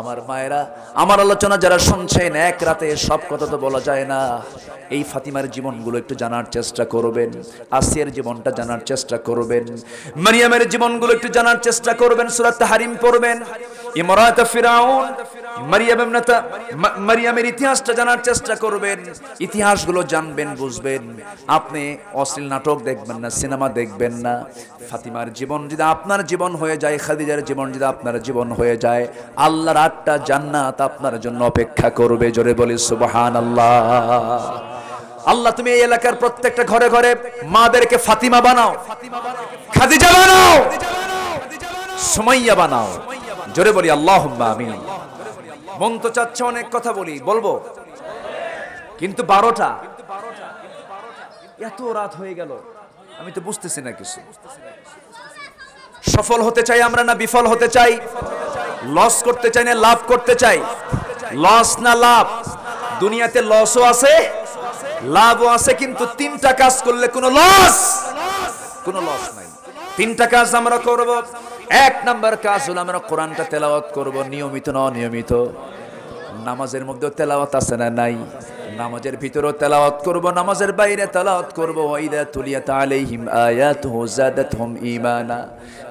আমার মায়েরা আমার আলোচনা যারা শুনছেন এক রাতে সব কথা তো বলা যায় না এই ফাতিমার জীবনগুলো একটু জানার চেষ্টা করবেন আসিয়ার জীবনটা জানার চেষ্টা করবেন মারিয়ামের জীবনগুলো একটু জানার চেষ্টা করবেন সুরাত হারিম পড়বেন ইমরাত ফিরাউন মারিয়াম এমনাতা মারিয়ামের ইতিহাসটা জানার চেষ্টা করবেন ইতিহাসগুলো জানবেন বুঝবেন আপনি অশ্লীল নাটক দেখবেন না সিনেমা দেখবেন না ফাতিমার জীবন যদি আপনার জীবন হয়ে যায় খাদিজার জীবন যদি আপনার জীবন হয়ে যায় আল্লাহর আটটা জান্নাত আপনার জন্য অপেক্ষা করবে জোরে বলি সুবাহান আল্লাহ আল্লাহ তুমি এই এলাকার প্রত্যেকটা ঘরে ঘরে মাদেরকে ফাতিমা বানাও খাদিজা বানাও সুমাইয়া বানাও জোরে বলি আল্লাহ আমিন মন তো চাচ্ছে অনেক কথা বলি বলবো কিন্তু বারোটা এত রাত হয়ে গেল আমি তো বুঝতেছি না কিছু সফল হতে চাই আমরা না বিফল হতে চাই লস করতে চাই না লাভ করতে চাই লস না লাভ দুনিয়াতে লসও আছে লাভও আছে কিন্তু তিনটা কাজ করলে কোনো লস কোনো লস নাই তিনটা কাজ আমরা করবো এক নাম্বার কাজ হলো আমরা কোরআনটা তেলাওয়াত করব নিয়মিত না অনিয়মিত নামাজের মধ্যেও তেলাওয়াত আছে না নাই নামাজের ভিতরেও তেলাওয়াত করব নামাজের বাইরে তেলাওয়াত করব ওয়াইদা তুলিয়াত আলাইহিম আয়াতুহু যাদাতহুম ঈমানা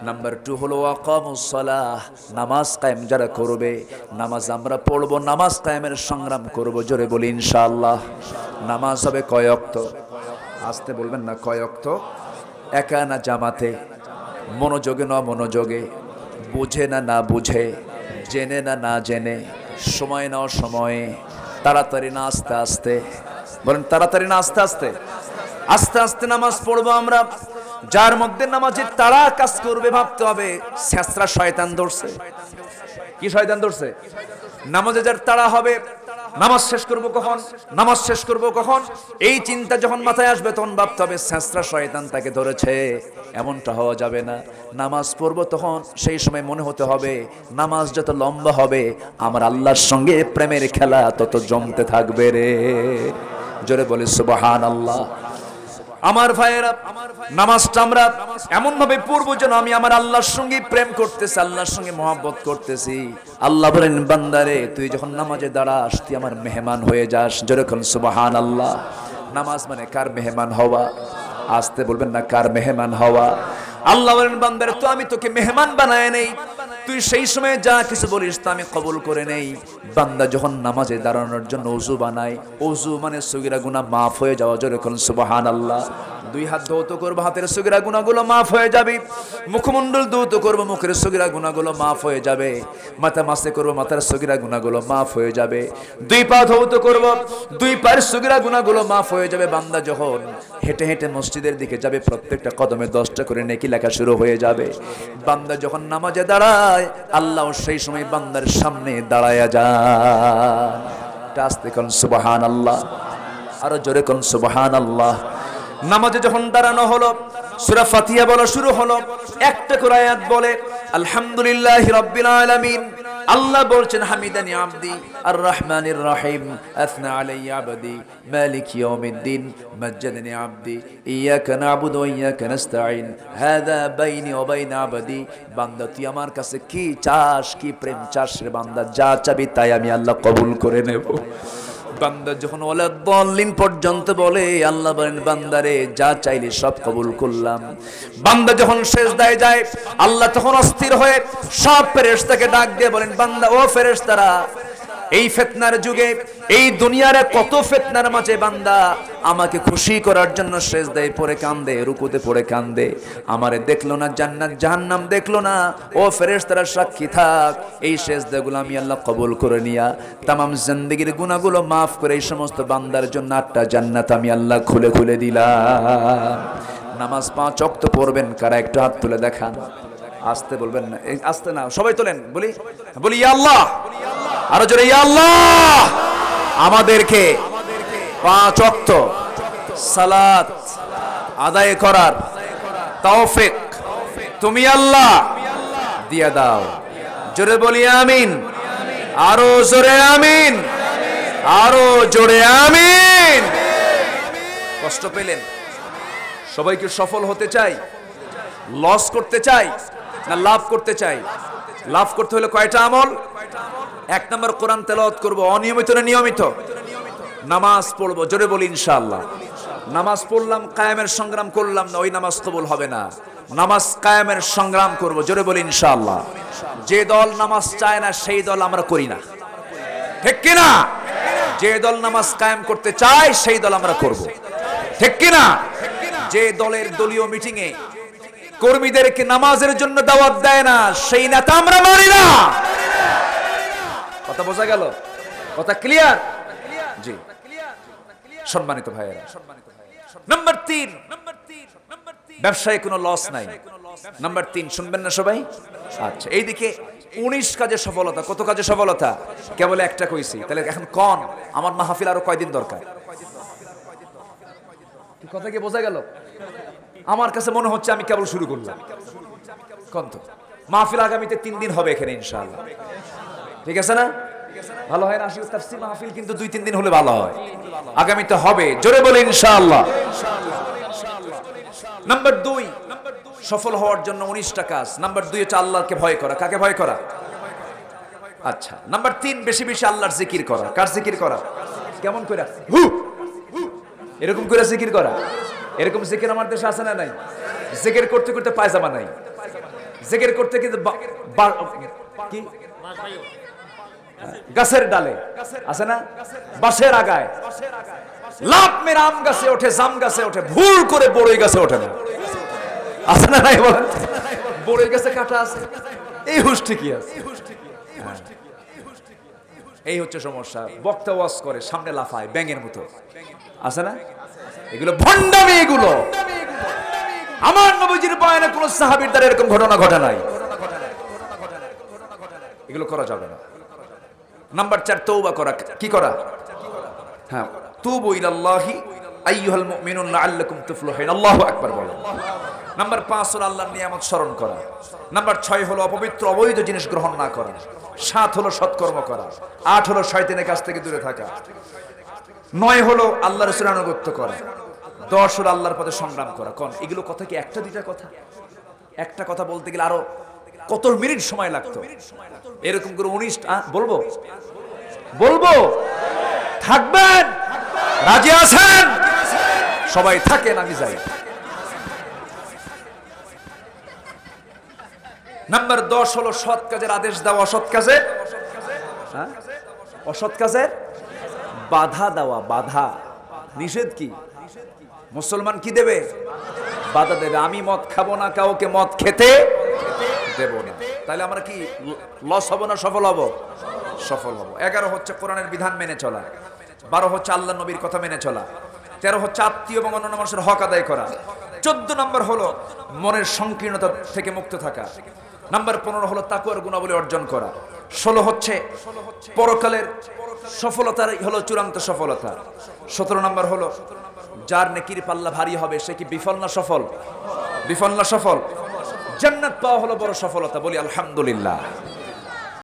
নাম্বার 2 হলো ওয়াকামুস সালাহ নামাজ কায়েম যারা করবে নামাজ আমরা পড়ব নামাজ কায়েমের সংগ্রাম করব জোরে বলি ইনশাআল্লাহ নামাজ হবে কয় ওয়াক্ত আসতে বলবেন না কয় ওয়াক্ত না জামাতে মনোযোগে না মনোযোগে বুঝে না না বুঝে জেনে না না জেনে সময় না সময়ে তাড়াতাড়ি না আস্তে আস্তে বলেন তাড়াতাড়ি না আস্তে আস্তে আস্তে আস্তে নামাজ পড়বো আমরা যার মধ্যে নামাজের তারা কাজ করবে ভাবতে হবে শেষরা শয়তান ধরছে কি শয়তান ধরছে নামাজে যার তারা হবে নামাজ শেষ করব কখন নামাজ শেষ করব কখন এই চিন্তা যখন মাথায় আসবে তখন ভাবতে হবে স্যাঁচরা শয়তান তাকে ধরেছে এমনটা হওয়া যাবে না নামাজ পড়ব তখন সেই সময় মনে হতে হবে নামাজ যত লম্বা হবে আমার আল্লাহর সঙ্গে প্রেমের খেলা তত জমতে থাকবে রে জোরে বলে সুবাহান আল্লাহ আমার ভাইয়েরা নামাজটা আমরা এমন ভাবে পড়বো যেন আমি আমার আল্লাহর সঙ্গে প্রেম করতেছি আল্লাহর সঙ্গে মহাব্বত করতেছি আল্লাহ বলেন বান্দারে তুই যখন নামাজে দাঁড়াস তুই আমার মেহমান হয়ে যাস যেরকম সুবাহান আল্লাহ নামাজ মানে কার মেহমান হওয়া আসতে বলবেন না কার মেহমান হওয়া আল্লাহ বলেন বান্দারে তো আমি তোকে মেহমান বানায় নেই তুই সেই সময় যা কিছু বলিস তা আমি কবুল করে নেই বান্দা যখন নামাজে দাঁড়ানোর জন্য অজু বানায় অজু মানে সুগিরা গুণা মাফ হয়ে যাওয়া জোরে কোন সুবাহান আল্লাহ দুই হাত ধৌত করবো হাতের সুগিরা গুণাগুলো মাফ হয়ে যাবে মুখমণ্ডল দৌত করবো মুখের সুগিরা গুণাগুলো মাফ হয়ে যাবে মাথা মাসে করবো মাথার সুগিরা গুণাগুলো মাফ হয়ে যাবে দুই পা ধৌত করবো দুই পায়ের সুগিরা গুণাগুলো মাফ হয়ে যাবে বান্দা যখন হেঁটে হেঁটে মসজিদের দিকে যাবে প্রত্যেকটা কদমে দশটা করে নেকি লেখা শুরু হয়ে যাবে বান্দা যখন নামাজে দাঁড়া যায় আল্লাহ সেই সময় বান্দার সামনে দাঁড়ায়া যায় আস্তে কন সুবাহান আল্লাহ আরো জোরে কন সুবাহান আল্লাহ নামাজে যখন দাঁড়ানো হলো সুরা ফাতিয়া বলা শুরু হলো একটা করে বলে আলহামদুলিল্লাহ রব্বিল আলামিন আল্লাহ বলছেন হামিদানি আবদি আর রহমান রহিম আসনা আলাইয়া আবদি মালিক ইয়াউমিদ্দিন মজ্জাদানি আবদি ইয়াকা নাবুদু ওয়া ইয়াকা নাস্তাঈন হাদা বাইনি ওয়া বাইনা আবদি বান্দা তুই আমার কাছে কি চাস কি প্রেম চাস রে বান্দা যা চাবি তাই আমি আল্লাহ কবুল করে নেব বান্দা যখন বলে দলিন পর্যন্ত বলে আল্লাহ বলেন বান্দারে যা চাইলে সব কবুল করলাম বান্দা যখন শেষ দায় যায় আল্লাহ তখন অস্থির হয়ে সব ফেরেস্তাকে ডাক দিয়ে বলেন বান্দা ও ফেরেস্তারা এই ফেতনার যুগে এই দুনিয়ারে কত ফেতনার মাঝে বান্দা আমাকে খুশি করার জন্য শেষ দেয় পরে কান্দে রুকুতে পরে কান্দে আমারে দেখলো না জান্নাত জাহান্নাম দেখলো না ও ফেরেশ তারা সাক্ষী থাক এই শেষ দেগুলো আমি আল্লাহ কবুল করে নিয়া তামাম জিন্দগির গুণাগুলো মাফ করে এই সমস্ত বান্দার জন্য আটটা জান্নাত আমি আল্লাহ খুলে খুলে দিলাম নামাজ পাঁচ অক্ত পড়বেন কারা একটু হাত তুলে দেখান আসতে বলবেন না এই আসতে না সবাই তোলেন বলি বলি ইয়া আল্লাহ আরো জোরে ইয়া আল্লাহ আমাদেরকে পাঁচ অক্ত সালাত আদায় করার তৌফিক তুমি আল্লাহ দিয়া দাও জোরে বলি আমিন আরো জোরে আমিন আরো জোরে আমিন কষ্ট পেলেন সবাইকে সফল হতে চাই লস করতে চাই না লাভ করতে চাই লাভ করতে হলে কয়টা আমল এক নম্বর কোরআন তেলাওয়াত করব অনিয়মিত না নিয়মিত নামাজ পড়ব জোরে বলি ইনশাআল্লাহ নামাজ পড়লাম কায়েমের সংগ্রাম করলাম না ওই নামাজ কবুল হবে না নামাজ কায়েমের সংগ্রাম করব জোরে বলি ইনশাআল্লাহ যে দল নামাজ চায় না সেই দল আমরা করি না ঠিক কিনা যে দল নামাজ কায়েম করতে চায় সেই দল আমরা করব ঠিক কিনা যে দলের দলীয় মিটিংয়ে কর্মীদেরকে নামাজের জন্য দাওয়াত দেয় না সেই নেতা আমরা মানি না কথা বোঝা গেল কথা ক্লিয়ার জি সম্মানিত ভাইয়েরা নাম্বার তিন ব্যবসায় কোনো লস নাই নাম্বার তিন শুনবেন না সবাই আচ্ছা এইদিকে উনিশ কাজে সফলতা কত কাজে সফলতা কেবল একটা কইছি তাহলে এখন কন আমার মাহফিল আরো কয়দিন দরকার কথা কি বোঝা গেল আমার কাছে মনে হচ্ছে আমি কেবল শুরু করলাম কন্ত মাহফিল আগামীতে তিন দিন হবে এখানে ইনশাআল্লাহ ঠিক আছে না ভালো হয় না আশিক তাফসির মাহফিল কিন্তু দুই তিন দিন হলে ভালো হয় আগামীতে হবে জোরে বলে ইনশাআল্লাহ নাম্বার দুই সফল হওয়ার জন্য উনিশটা কাজ নাম্বার দুই হচ্ছে আল্লাহকে ভয় করা কাকে ভয় করা আচ্ছা নাম্বার তিন বেশি বেশি আল্লাহর জিকির করা কার জিকির করা কেমন করে হু এরকম করে জিকির করা এরকম জিকির আমার দেশে আছে না নাই জিকির করতে করতে পায়জামা নাই জিকির করতে কিন্তু কি গাছের ডালে আছে না বাসের আগায় লাভ মেরে আম গাছে ওঠে জাম গাছে ওঠে ভুল করে বড়ই গাছে ওঠে না আছে না নাই বলেন বড়ই গাছে কাটা আছে এই হুষ্টি কি আছে হ্যাঁ। এই হচ্ছে সমস্যা বক্তা ওয়াজ করে সামনে লাফায় ব্যাঙের মতো আছে না এগুলো ভণ্ডামি এগুলো আমার নবীজির বয়ানে কোন সাহাবির দ্বারা এরকম ঘটনা ঘটে নাই এগুলো করা যাবে না নাম্বার চার তৌবা করা কি করা হ্যাঁ তুবু ইলাল্লাহি আইয়ুহাল মুমিনুন লাআল্লাকুম তুফলিহুন আল্লাহু আকবার বলেন নাম্বার পাঁচ হলো আল্লাহর নিয়ামত স্মরণ করা নাম্বার ছয় হলো অপবিত্র অবৈধ জিনিস গ্রহণ না করা সাত হলো সৎকর্ম করা আট হলো শয়তানের কাছ থেকে দূরে থাকা নয় হলো আল্লাহর রসুল করা দর্শন আল্লাহর পথে সংগ্রাম করা কন এগুলো কথা কি একটা দুইটা কথা একটা কথা বলতে গেলে আরো কত মিনিট সময় লাগতো এরকম করে উনিশ বলবো বলবো থাকবেন রাজি আছেন সবাই থাকেন আমি যাই নাম্বার দশ হলো সৎ কাজের আদেশ দেওয়া অসৎ কাজে অসৎ কাজের বাধা দেওয়া বাধা নিষেধ কি মুসলমান কি দেবে বাধা দেবে আমি মদ খাবো না কাউকে মদ খেতে দেব না তাহলে আমরা কি লস হব না সফল হব সফল হব এগারো হচ্ছে কোরআনের বিধান মেনে চলা বারো হচ্ছে আল্লাহ নবীর কথা মেনে চলা তেরো হচ্ছে আত্মীয় এবং অন্যান্য মানুষের হক আদায় করা চোদ্দ নম্বর হলো মনের সংকীর্ণতা থেকে মুক্ত থাকা নাম্বার পনেরো হলো তাকুয়ার গুণাবলী অর্জন করা ষোলো হচ্ছে পরকালের সফলতার হলো চূড়ান্ত সফলতা সতেরো নম্বর হলো যার নেকির পাল্লা ভারী হবে সে কি বিফল না সফল বিফল না সফল জান্নাত পাওয়া হলো বড় সফলতা বলি আলহামদুলিল্লাহ